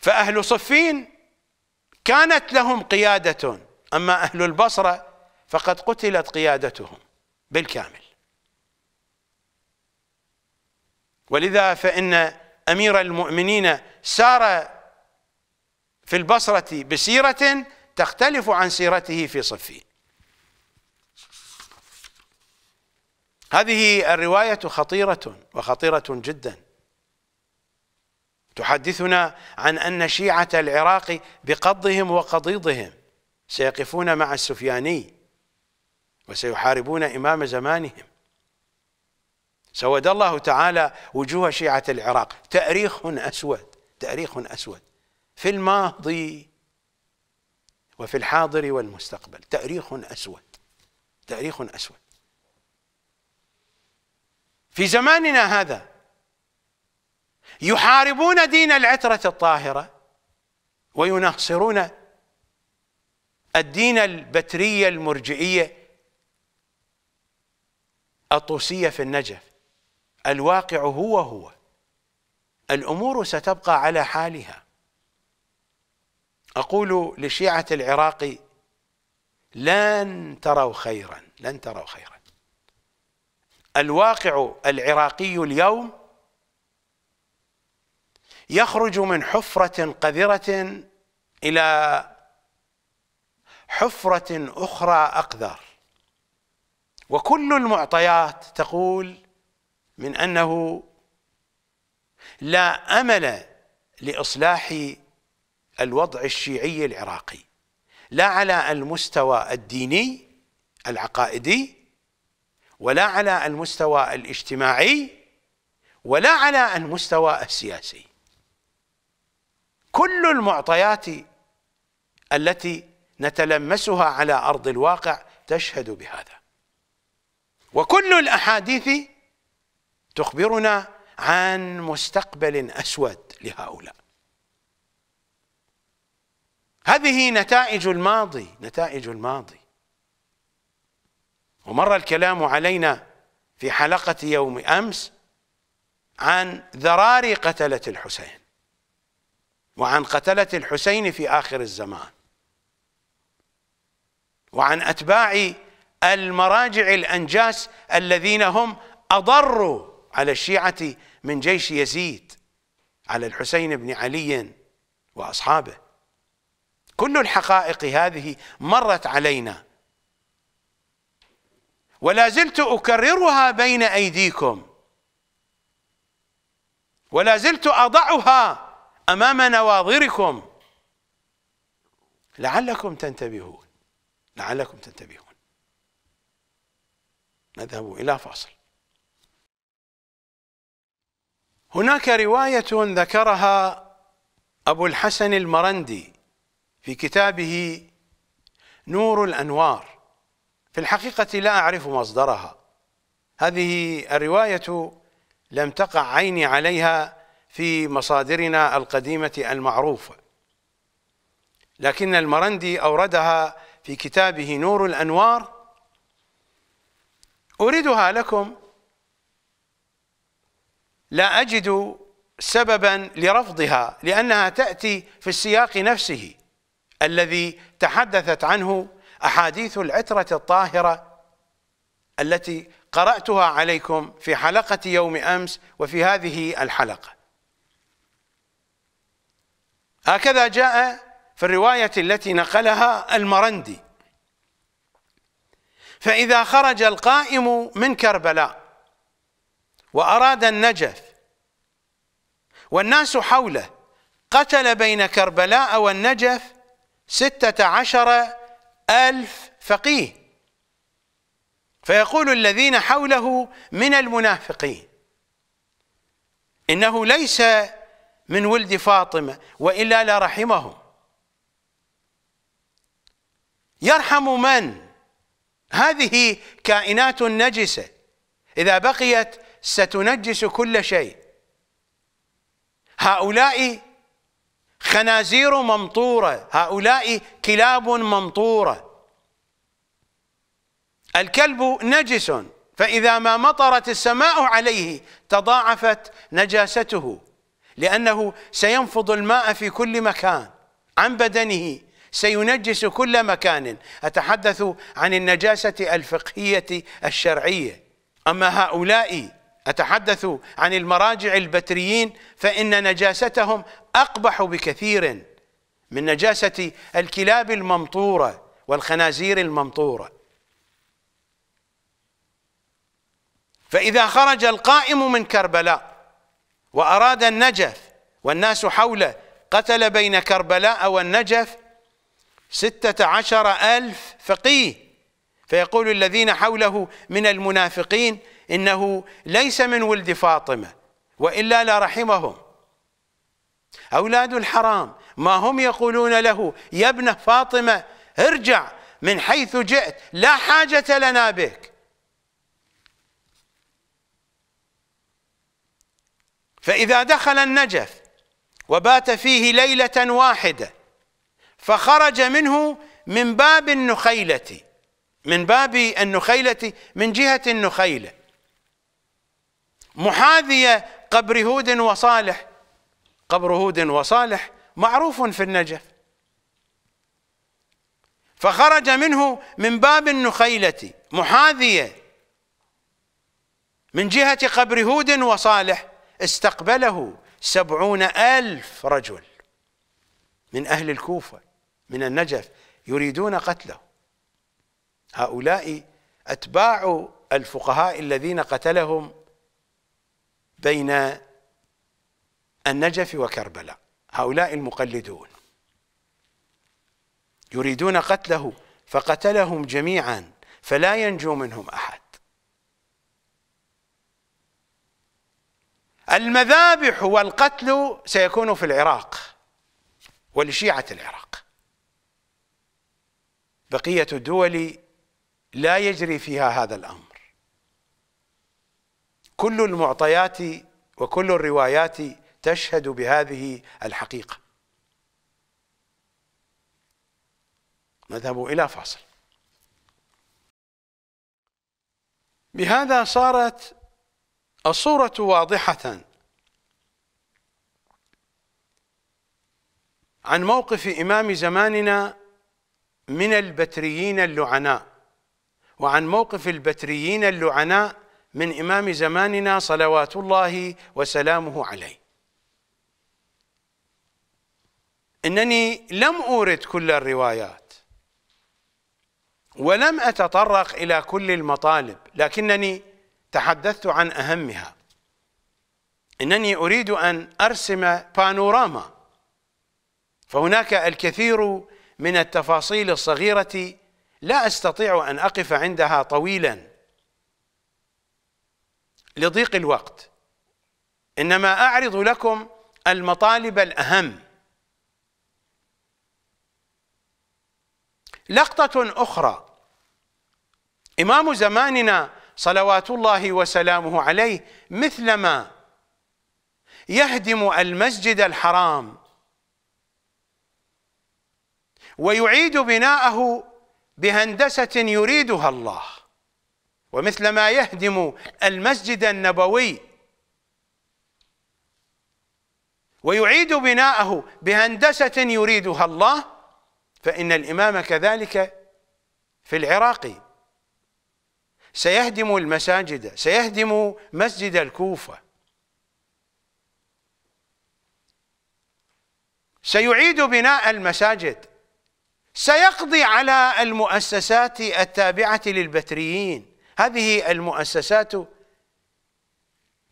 فأهل صفين كانت لهم قيادة أما أهل البصرة فقد قتلت قيادتهم بالكامل ولذا فإن أمير المؤمنين سار في البصرة بسيرة تختلف عن سيرته في صفين هذه الرواية خطيرة وخطيرة جدا تحدثنا عن أن شيعة العراق بقضهم وقضيضهم سيقفون مع السفياني وسيحاربون إمام زمانهم سود الله تعالى وجوه شيعة العراق تأريخ أسود تأريخ أسود في الماضي وفي الحاضر والمستقبل تأريخ أسود تأريخ أسود في زماننا هذا يحاربون دين العترة الطاهرة ويناصرون الدين البترية المرجئية الطوسية في النجف الواقع هو هو الأمور ستبقى على حالها أقول لشيعة العراق لن تروا خيرا لن تروا خيرا الواقع العراقي اليوم يخرج من حفرة قذرة إلى حفرة أخرى أقذر وكل المعطيات تقول من أنه لا أمل لإصلاح الوضع الشيعي العراقي لا على المستوى الديني العقائدي ولا على المستوى الاجتماعي ولا على المستوى السياسي كل المعطيات التي نتلمسها على أرض الواقع تشهد بهذا وكل الأحاديث تخبرنا عن مستقبل أسود لهؤلاء هذه نتائج الماضي نتائج الماضي ومر الكلام علينا في حلقة يوم أمس عن ذراري قتلة الحسين وعن قتلة الحسين في آخر الزمان وعن أتباع المراجع الأنجاس الذين هم أضروا على الشيعة من جيش يزيد على الحسين بن علي وأصحابه كل الحقائق هذه مرت علينا ولا زلت أكررها بين أيديكم ولا زلت أضعها أمام نواظركم لعلكم تنتبهون لعلكم تنتبهون نذهب إلى فاصل هناك رواية ذكرها أبو الحسن المرندي في كتابه نور الأنوار في الحقيقة لا أعرف مصدرها هذه الرواية لم تقع عيني عليها في مصادرنا القديمة المعروفة لكن المرندي أوردها في كتابه نور الأنوار أريدها لكم لا أجد سببا لرفضها لأنها تأتي في السياق نفسه الذي تحدثت عنه أحاديث العترة الطاهرة التي قرأتها عليكم في حلقة يوم أمس وفي هذه الحلقة هكذا جاء في الرواية التي نقلها المرندي فإذا خرج القائم من كربلاء وأراد النجف والناس حوله قتل بين كربلاء والنجف ستة عشر ألف فقيه فيقول الذين حوله من المنافقين إنه ليس من ولد فاطمة وإلا لرحمه يرحم من هذه كائنات نجسة إذا بقيت ستنجس كل شيء هؤلاء خنازير ممطورة هؤلاء كلاب ممطورة الكلب نجس فإذا ما مطرت السماء عليه تضاعفت نجاسته لأنه سينفض الماء في كل مكان عن بدنه سينجس كل مكان أتحدث عن النجاسة الفقهية الشرعية أما هؤلاء أتحدث عن المراجع البتريين فإن نجاستهم أقبح بكثير من نجاسة الكلاب الممطورة والخنازير الممطورة فإذا خرج القائم من كربلاء وأراد النجف والناس حوله قتل بين كربلاء والنجف ستة عشر ألف فقيه فيقول الذين حوله من المنافقين إنه ليس من ولد فاطمة وإلا لرحمهم أولاد الحرام ما هم يقولون له يا ابن فاطمة ارجع من حيث جئت لا حاجة لنا بك فإذا دخل النجف وبات فيه ليلة واحدة فخرج منه من باب النخيلة من باب النخيلة من جهة النخيلة محاذية قبر هود وصالح قبر هود وصالح معروف في النجف فخرج منه من باب النخيلة محاذية من جهة قبر هود وصالح استقبله سبعون ألف رجل من أهل الكوفة من النجف يريدون قتله هؤلاء أتباع الفقهاء الذين قتلهم بين النجف وكربلاء هؤلاء المقلدون يريدون قتله فقتلهم جميعا فلا ينجو منهم أحد المذابح والقتل سيكون في العراق ولشيعة العراق بقية الدول لا يجري فيها هذا الأمر كل المعطيات وكل الروايات تشهد بهذه الحقيقة نذهب إلى فاصل بهذا صارت الصورة واضحة عن موقف إمام زماننا من البتريين اللعناء وعن موقف البتريين اللعناء من إمام زماننا صلوات الله وسلامه عليه أنني لم أورد كل الروايات ولم أتطرق إلى كل المطالب لكنني تحدثت عن أهمها إنني أريد أن أرسم بانوراما فهناك الكثير من التفاصيل الصغيرة لا أستطيع أن أقف عندها طويلا لضيق الوقت إنما أعرض لكم المطالب الأهم لقطة أخرى إمام زماننا صلوات الله وسلامه عليه مثلما يهدم المسجد الحرام ويعيد بناءه بهندسة يريدها الله ومثلما يهدم المسجد النبوي ويعيد بناءه بهندسة يريدها الله فإن الإمام كذلك في العراق سيهدم المساجد سيهدم مسجد الكوفة سيعيد بناء المساجد سيقضي على المؤسسات التابعة للبتريين هذه المؤسسات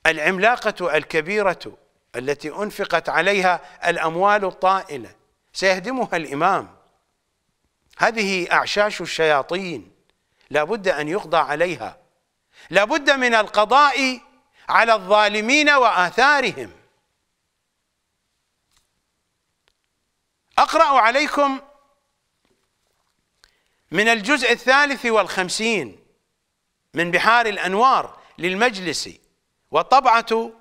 العملاقة الكبيرة التي أنفقت عليها الأموال الطائلة سيهدمها الإمام هذه أعشاش الشياطين لابد أن يقضى عليها لابد من القضاء على الظالمين وآثارهم أقرأ عليكم من الجزء الثالث والخمسين من بحار الأنوار للمجلس وطبعة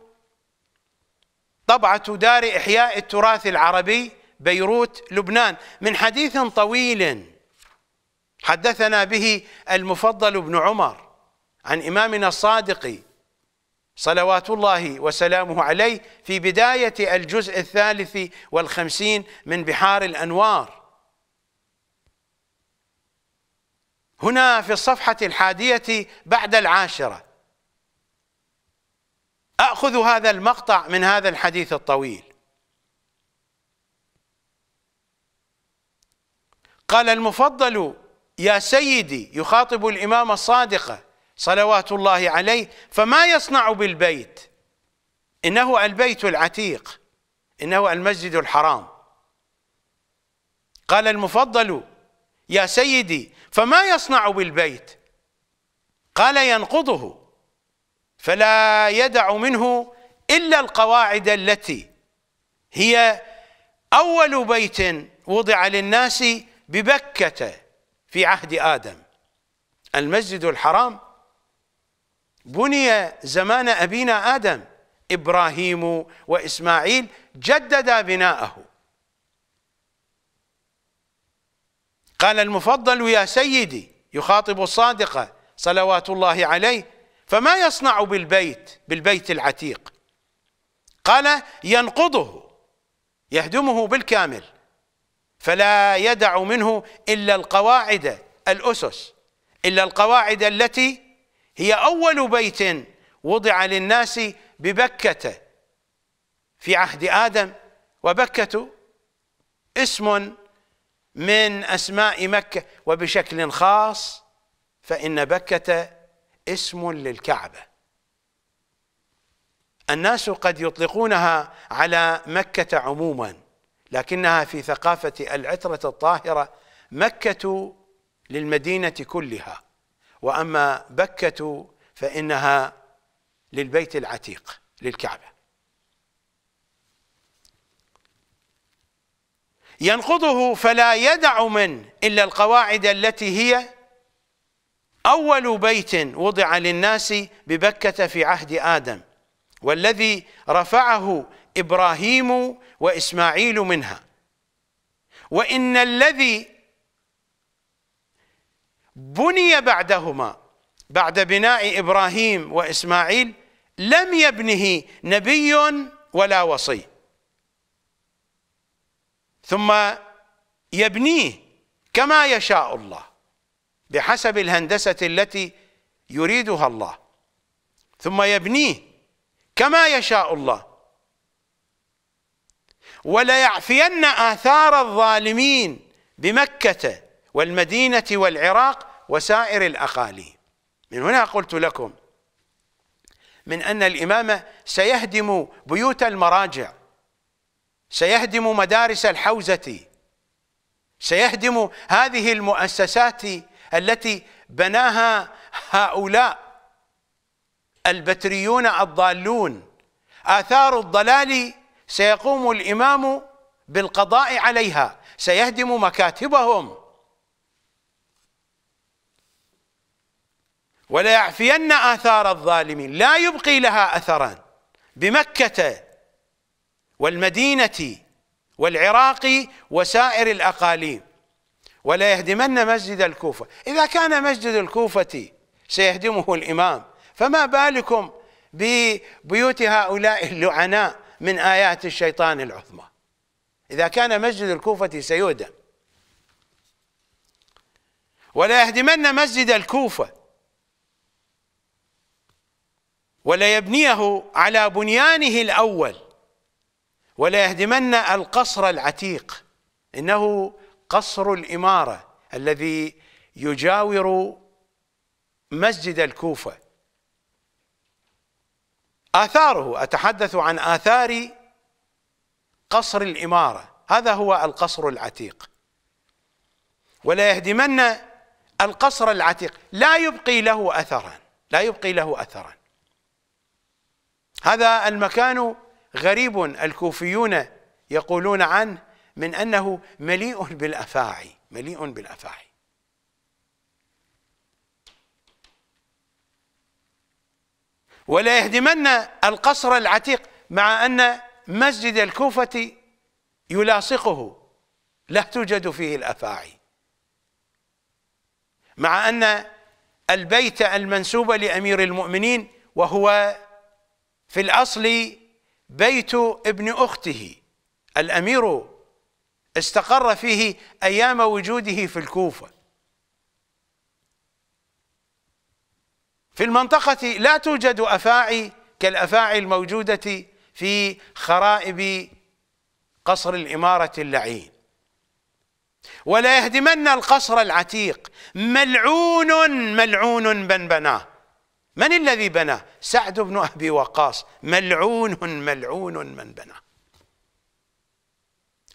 طبعة دار إحياء التراث العربي بيروت لبنان من حديث طويل حدثنا به المفضل بن عمر عن إمامنا الصادق صلوات الله وسلامه عليه في بداية الجزء الثالث والخمسين من بحار الأنوار هنا في الصفحة الحادية بعد العاشرة أخذ هذا المقطع من هذا الحديث الطويل قال المفضل يا سيدي يخاطب الإمام الصادقة صلوات الله عليه فما يصنع بالبيت إنه البيت العتيق إنه المسجد الحرام قال المفضل يا سيدي فما يصنع بالبيت قال ينقضه فلا يدع منه إلا القواعد التي هي أول بيت وضع للناس ببكة في عهد آدم المسجد الحرام بني زمان أبينا آدم إبراهيم وإسماعيل جددا بناءه قال المفضل يا سيدي يخاطب الصادقة صلوات الله عليه فما يصنع بالبيت بالبيت العتيق قال ينقضه يهدمه بالكامل فلا يدع منه إلا القواعد الأسس إلا القواعد التي هي أول بيت وضع للناس ببكة في عهد آدم وبكة اسم من أسماء مكة وبشكل خاص فإن بكة اسم للكعبة الناس قد يطلقونها على مكة عموماً لكنها في ثقافة العترة الطاهرة مكة للمدينة كلها وأما بكة فإنها للبيت العتيق للكعبة ينقضه فلا يدع من إلا القواعد التي هي أول بيت وضع للناس ببكة في عهد آدم والذي رفعه إبراهيم وإسماعيل منها وإن الذي بني بعدهما بعد بناء إبراهيم وإسماعيل لم يبنه نبي ولا وصي ثم يبنيه كما يشاء الله بحسب الهندسة التي يريدها الله ثم يبنيه كما يشاء الله وليعفين آثار الظالمين بمكة والمدينة والعراق وسائر الأقاليم من هنا قلت لكم من أن الإمامة سيهدم بيوت المراجع سيهدم مدارس الحوزة سيهدم هذه المؤسسات التي بناها هؤلاء البتريون الضالون آثار الضلال سيقوم الإمام بالقضاء عليها سيهدم مكاتبهم وليعفين آثار الظالمين لا يبقي لها أثرا بمكة والمدينة والعراق وسائر الأقاليم وليهدمن مسجد الكوفة إذا كان مسجد الكوفة سيهدمه الإمام فما بالكم ببيوت هؤلاء اللعناء من آيات الشيطان العظمى إذا كان مسجد الكوفة سيهدم ولا يهدمن مسجد الكوفة ولا يبنيه على بنيانه الأول ولا يهدمن القصر العتيق إنه قصر الإمارة الذي يجاور مسجد الكوفة آثاره أتحدث عن آثار قصر الإمارة هذا هو القصر العتيق ولا يهدمن القصر العتيق لا يبقي له أثرا لا يبقي له أثرا هذا المكان غريب الكوفيون يقولون عنه من أنه مليء بالأفاعي مليء بالأفاعي ولا يهدمن القصر العتيق مع أن مسجد الكوفة يلاصقه لا توجد فيه الأفاعي مع أن البيت المنسوب لأمير المؤمنين وهو في الأصل بيت ابن أخته الأمير استقر فيه أيام وجوده في الكوفة في المنطقة لا توجد أفاعي كالأفاعي الموجودة في خرائب قصر الإمارة اللعين ولا يهدمن القصر العتيق ملعون ملعون من بناه من الذي بناه سعد بن أبي وقاص ملعون ملعون من بناه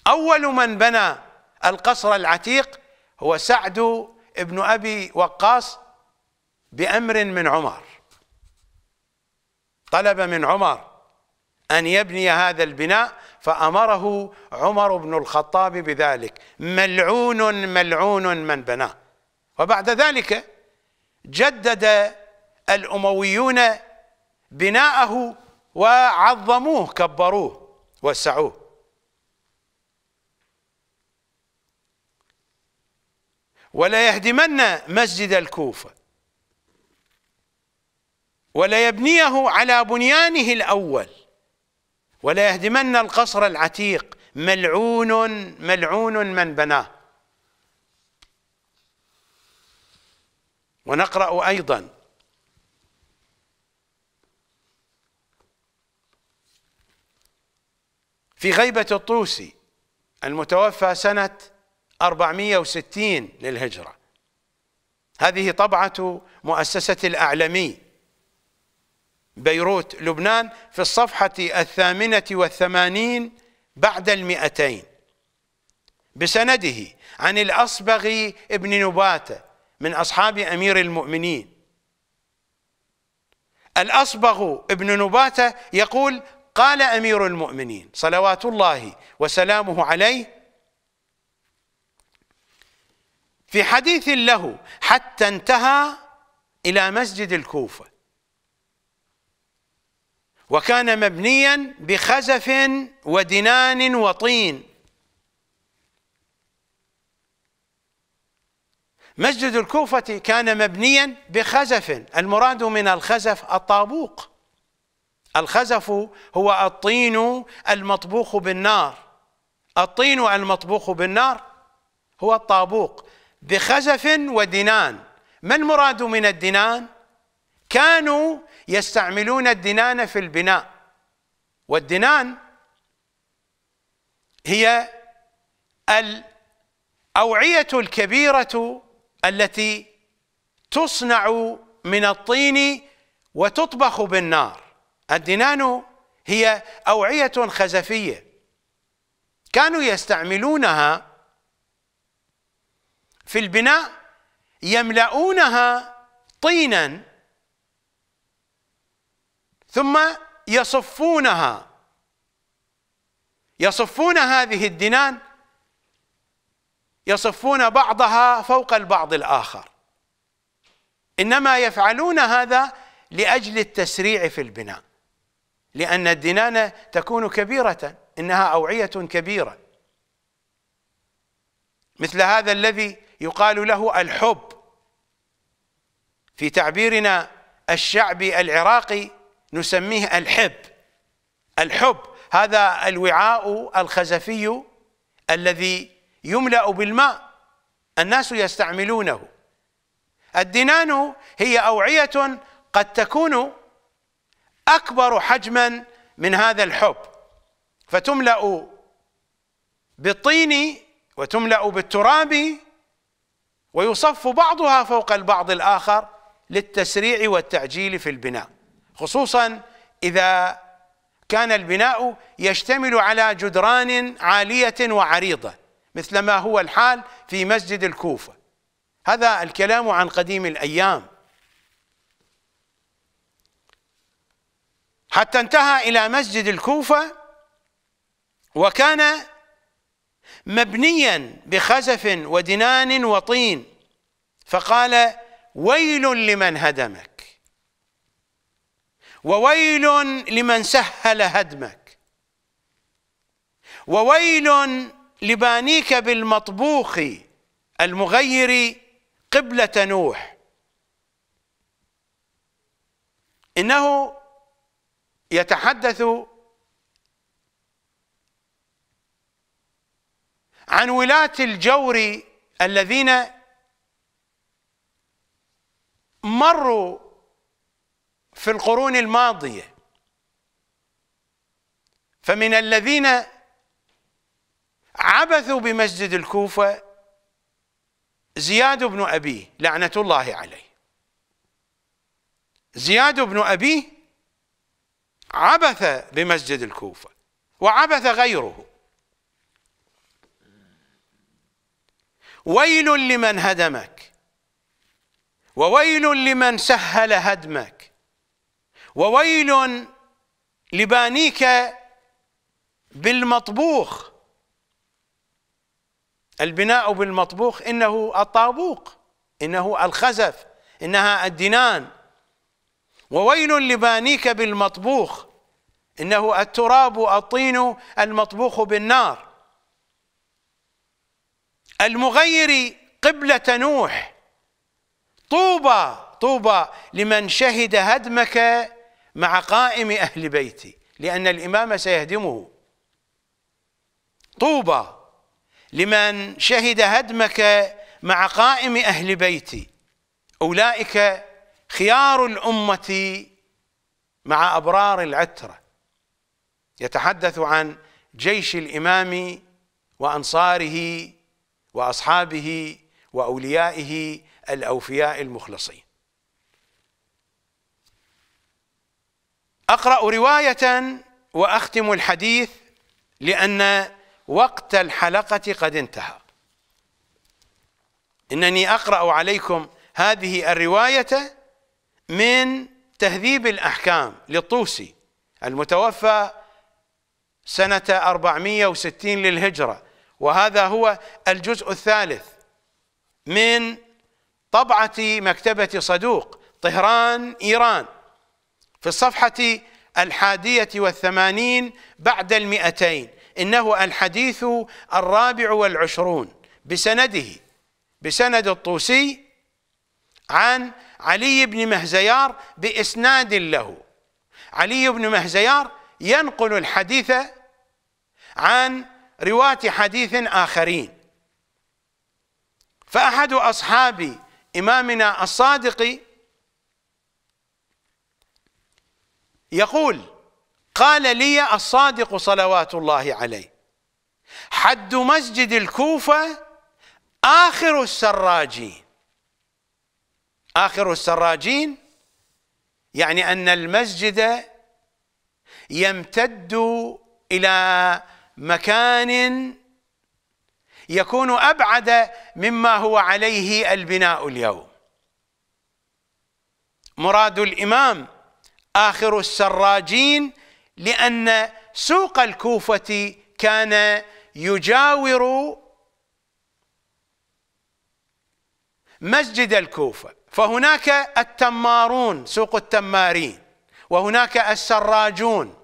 أول من بنى القصر العتيق هو سعد بن أبي وقاص بأمر من عمر طلب من عمر أن يبني هذا البناء فأمره عمر بن الخطاب بذلك ملعون ملعون من بناه وبعد ذلك جدد الأمويون بناءه وعظموه كبروه وسعوه وليهدمن مسجد الكوفة وليبنيه على بنيانه الأول وليهدمن القصر العتيق ملعون ملعون من بناه ونقرأ أيضا في غيبة الطوسي المتوفى سنة 460 للهجرة هذه طبعة مؤسسة الأعلمي بيروت لبنان في الصفحة الثامنة والثمانين بعد المئتين بسنده عن الأصبغ ابن نباتة من أصحاب أمير المؤمنين الأصبغ ابن نباتة يقول قال أمير المؤمنين صلوات الله وسلامه عليه في حديث له حتى انتهى إلى مسجد الكوفة وكان مبنيا بخزف ودنان وطين مسجد الكوفة كان مبنيا بخزف المراد من الخزف الطابوق الخزف هو الطين المطبوخ بالنار الطين المطبوخ بالنار هو الطابوق بخزف ودنان ما المراد من الدنان كانوا يستعملون الدنان في البناء والدنان هي الأوعية الكبيرة التي تصنع من الطين وتطبخ بالنار الدنان هي أوعية خزفية كانوا يستعملونها في البناء يملؤونها طينا ثم يصفونها يصفون هذه الدنان يصفون بعضها فوق البعض الآخر إنما يفعلون هذا لأجل التسريع في البناء لأن الدنان تكون كبيرة إنها أوعية كبيرة مثل هذا الذي يقال له الحب في تعبيرنا الشعبي العراقي نسميه الحب الحب هذا الوعاء الخزفي الذي يملأ بالماء الناس يستعملونه الدنان هي أوعية قد تكون أكبر حجما من هذا الحب فتملأ بالطين وتملأ بالتراب ويصف بعضها فوق البعض الآخر للتسريع والتعجيل في البناء خصوصا إذا كان البناء يشتمل على جدران عالية وعريضة مثل ما هو الحال في مسجد الكوفة هذا الكلام عن قديم الأيام حتى انتهى إلى مسجد الكوفة وكان مبنيا بخزف ودنان وطين فقال ويل لمن هدمك وويل لمن سهل هدمك وويل لبانيك بالمطبوخ المغير قبلة نوح إنه يتحدث عن ولاة الجور الذين مروا في القرون الماضيه فمن الذين عبثوا بمسجد الكوفه زياد بن ابيه لعنه الله عليه زياد بن ابيه عبث بمسجد الكوفه وعبث غيره ويل لمن هدمك وويل لمن سهل هدمك وويل لبانيك بالمطبوخ البناء بالمطبوخ انه الطابوق انه الخزف انها الدنان وويل لبانيك بالمطبوخ انه التراب الطين المطبوخ بالنار المغير قبلة نوح طوبى طوبى لمن شهد هدمك مع قائم أهل بيتي لأن الإمام سيهدمه طوبى لمن شهد هدمك مع قائم أهل بيتي أولئك خيار الأمة مع أبرار العترة يتحدث عن جيش الإمام وأنصاره وأصحابه وأوليائه الأوفياء المخلصين اقرا روايه واختم الحديث لان وقت الحلقه قد انتهى انني اقرا عليكم هذه الروايه من تهذيب الاحكام للطوسي المتوفى سنه 460 للهجره وهذا هو الجزء الثالث من طبعه مكتبه صدوق طهران ايران في الصفحة الحادية والثمانين بعد المئتين إنه الحديث الرابع والعشرون بسنده بسند الطوسي عن علي بن مهزيار بإسناد له علي بن مهزيار ينقل الحديث عن رواة حديث آخرين فأحد أصحاب إمامنا الصادق يقول قال لي الصادق صلوات الله عليه حد مسجد الكوفة آخر السراجين آخر السراجين يعني أن المسجد يمتد إلى مكان يكون أبعد مما هو عليه البناء اليوم مراد الإمام آخر السراجين لأن سوق الكوفة كان يجاور مسجد الكوفة فهناك التمارون سوق التمارين وهناك السراجون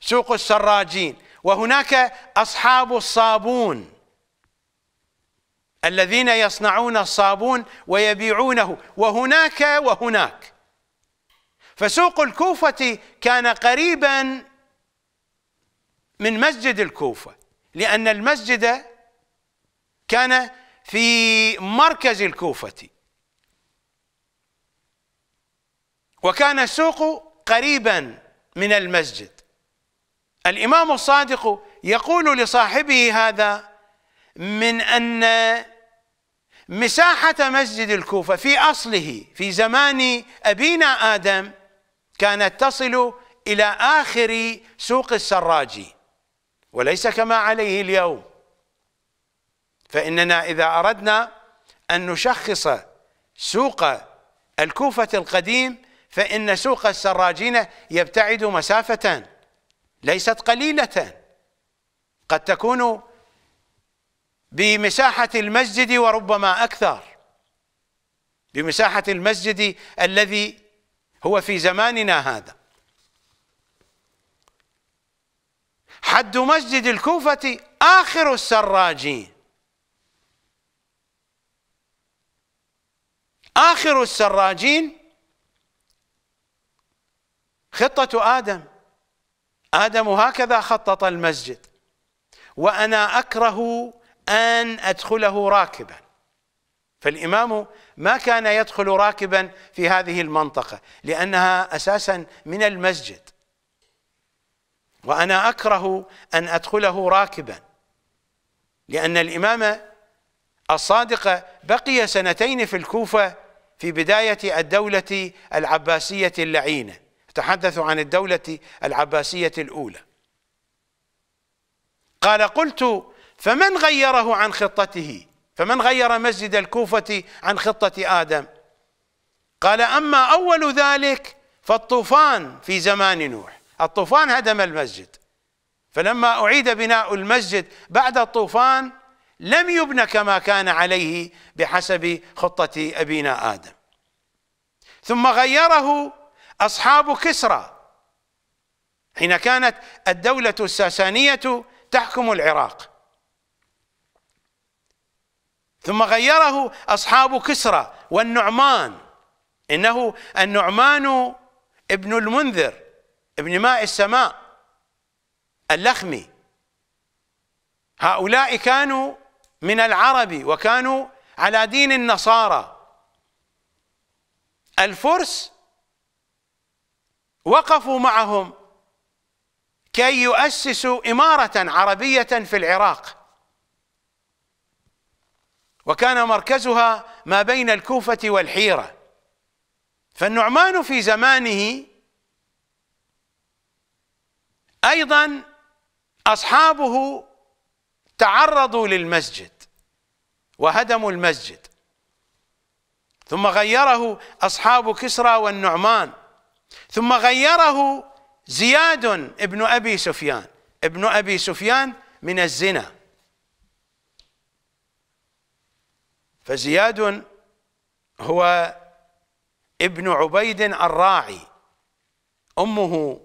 سوق السراجين وهناك أصحاب الصابون الذين يصنعون الصابون ويبيعونه وهناك وهناك فسوق الكوفة كان قريبا من مسجد الكوفة لأن المسجد كان في مركز الكوفة وكان السوق قريبا من المسجد الإمام الصادق يقول لصاحبه هذا من أن مساحة مسجد الكوفة في أصله في زمان أبينا آدم كانت تصل إلى آخر سوق السراجي وليس كما عليه اليوم فإننا إذا أردنا أن نشخص سوق الكوفة القديم فإن سوق السراجين يبتعد مسافة ليست قليلة قد تكون بمساحة المسجد وربما أكثر بمساحة المسجد الذي هو في زماننا هذا حد مسجد الكوفة آخر السراجين آخر السراجين خطة آدم آدم هكذا خطط المسجد وأنا أكره أن أدخله راكبا فالإمام ما كان يدخل راكبا في هذه المنطقة لأنها أساسا من المسجد وأنا أكره أن أدخله راكبا لأن الإمام الصادق بقي سنتين في الكوفة في بداية الدولة العباسية اللعينة تحدث عن الدولة العباسية الأولى قال قلت فمن غيره عن خطته فمن غير مسجد الكوفة عن خطة آدم قال أما أول ذلك فالطوفان في زمان نوح الطوفان هدم المسجد فلما أعيد بناء المسجد بعد الطوفان لم يبنى كما كان عليه بحسب خطة أبينا آدم ثم غيره أصحاب كسرى حين كانت الدولة الساسانية تحكم العراق ثم غيره أصحاب كسرى والنعمان إنه النعمان ابن المنذر ابن ماء السماء اللخمي هؤلاء كانوا من العرب وكانوا على دين النصارى الفرس وقفوا معهم كي يؤسسوا إمارة عربية في العراق وكان مركزها ما بين الكوفة والحيرة فالنعمان في زمانه أيضا أصحابه تعرضوا للمسجد وهدموا المسجد ثم غيره أصحاب كسرى والنعمان ثم غيره زياد ابن أبي سفيان ابن أبي سفيان من الزنا فزياد هو ابن عبيد الراعي امه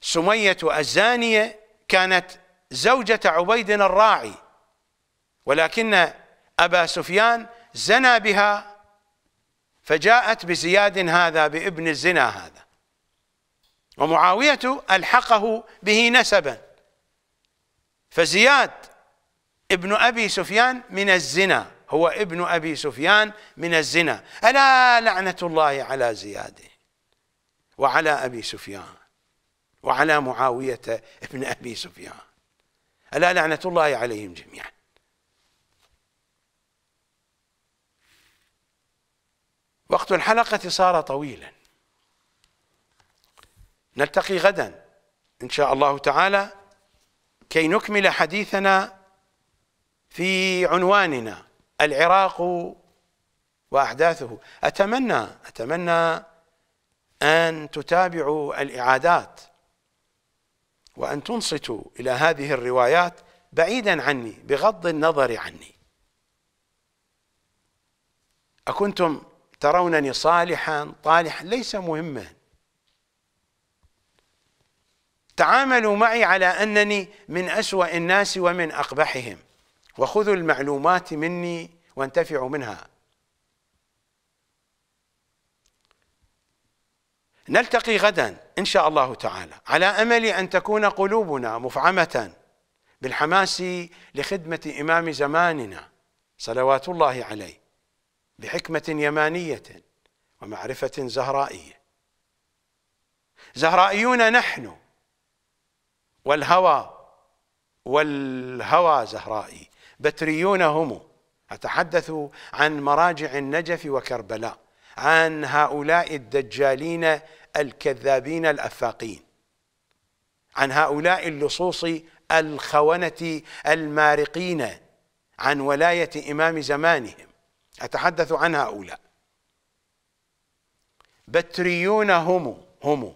سميه الزانيه كانت زوجه عبيد الراعي ولكن ابا سفيان زنى بها فجاءت بزياد هذا بابن الزنا هذا ومعاويه الحقه به نسبا فزياد ابن أبي سفيان من الزنا هو ابن أبي سفيان من الزنا ألا لعنة الله على زياده وعلى أبي سفيان وعلى معاوية ابن أبي سفيان ألا لعنة الله عليهم جميعا وقت الحلقة صار طويلا نلتقي غدا إن شاء الله تعالى كي نكمل حديثنا في عنواننا العراق وأحداثه أتمنى أتمنى أن تتابعوا الإعادات وأن تنصتوا إلى هذه الروايات بعيدا عني بغض النظر عني أكنتم ترونني صالحا طالحا ليس مهما تعاملوا معي على أنني من أسوأ الناس ومن أقبحهم وخذوا المعلومات مني وانتفعوا منها نلتقي غدا ان شاء الله تعالى على امل ان تكون قلوبنا مفعمه بالحماس لخدمه امام زماننا صلوات الله عليه بحكمه يمانيه ومعرفه زهرائيه زهرائيون نحن والهوى والهوى زهرائي بتريون هم أتحدث عن مراجع النجف وكربلاء عن هؤلاء الدجالين الكذابين الأفاقين عن هؤلاء اللصوص الخونة المارقين عن ولاية إمام زمانهم أتحدث عن هؤلاء بتريون هم هم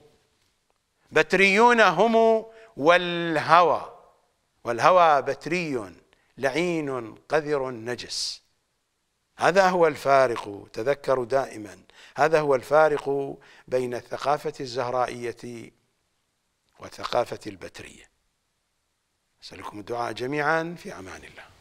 بتريون هم والهوى والهوى بتري لعين قذر نجس هذا هو الفارق تذكروا دائما هذا هو الفارق بين الثقافة الزهرائية وثقافة البترية أسألكم الدعاء جميعا في أمان الله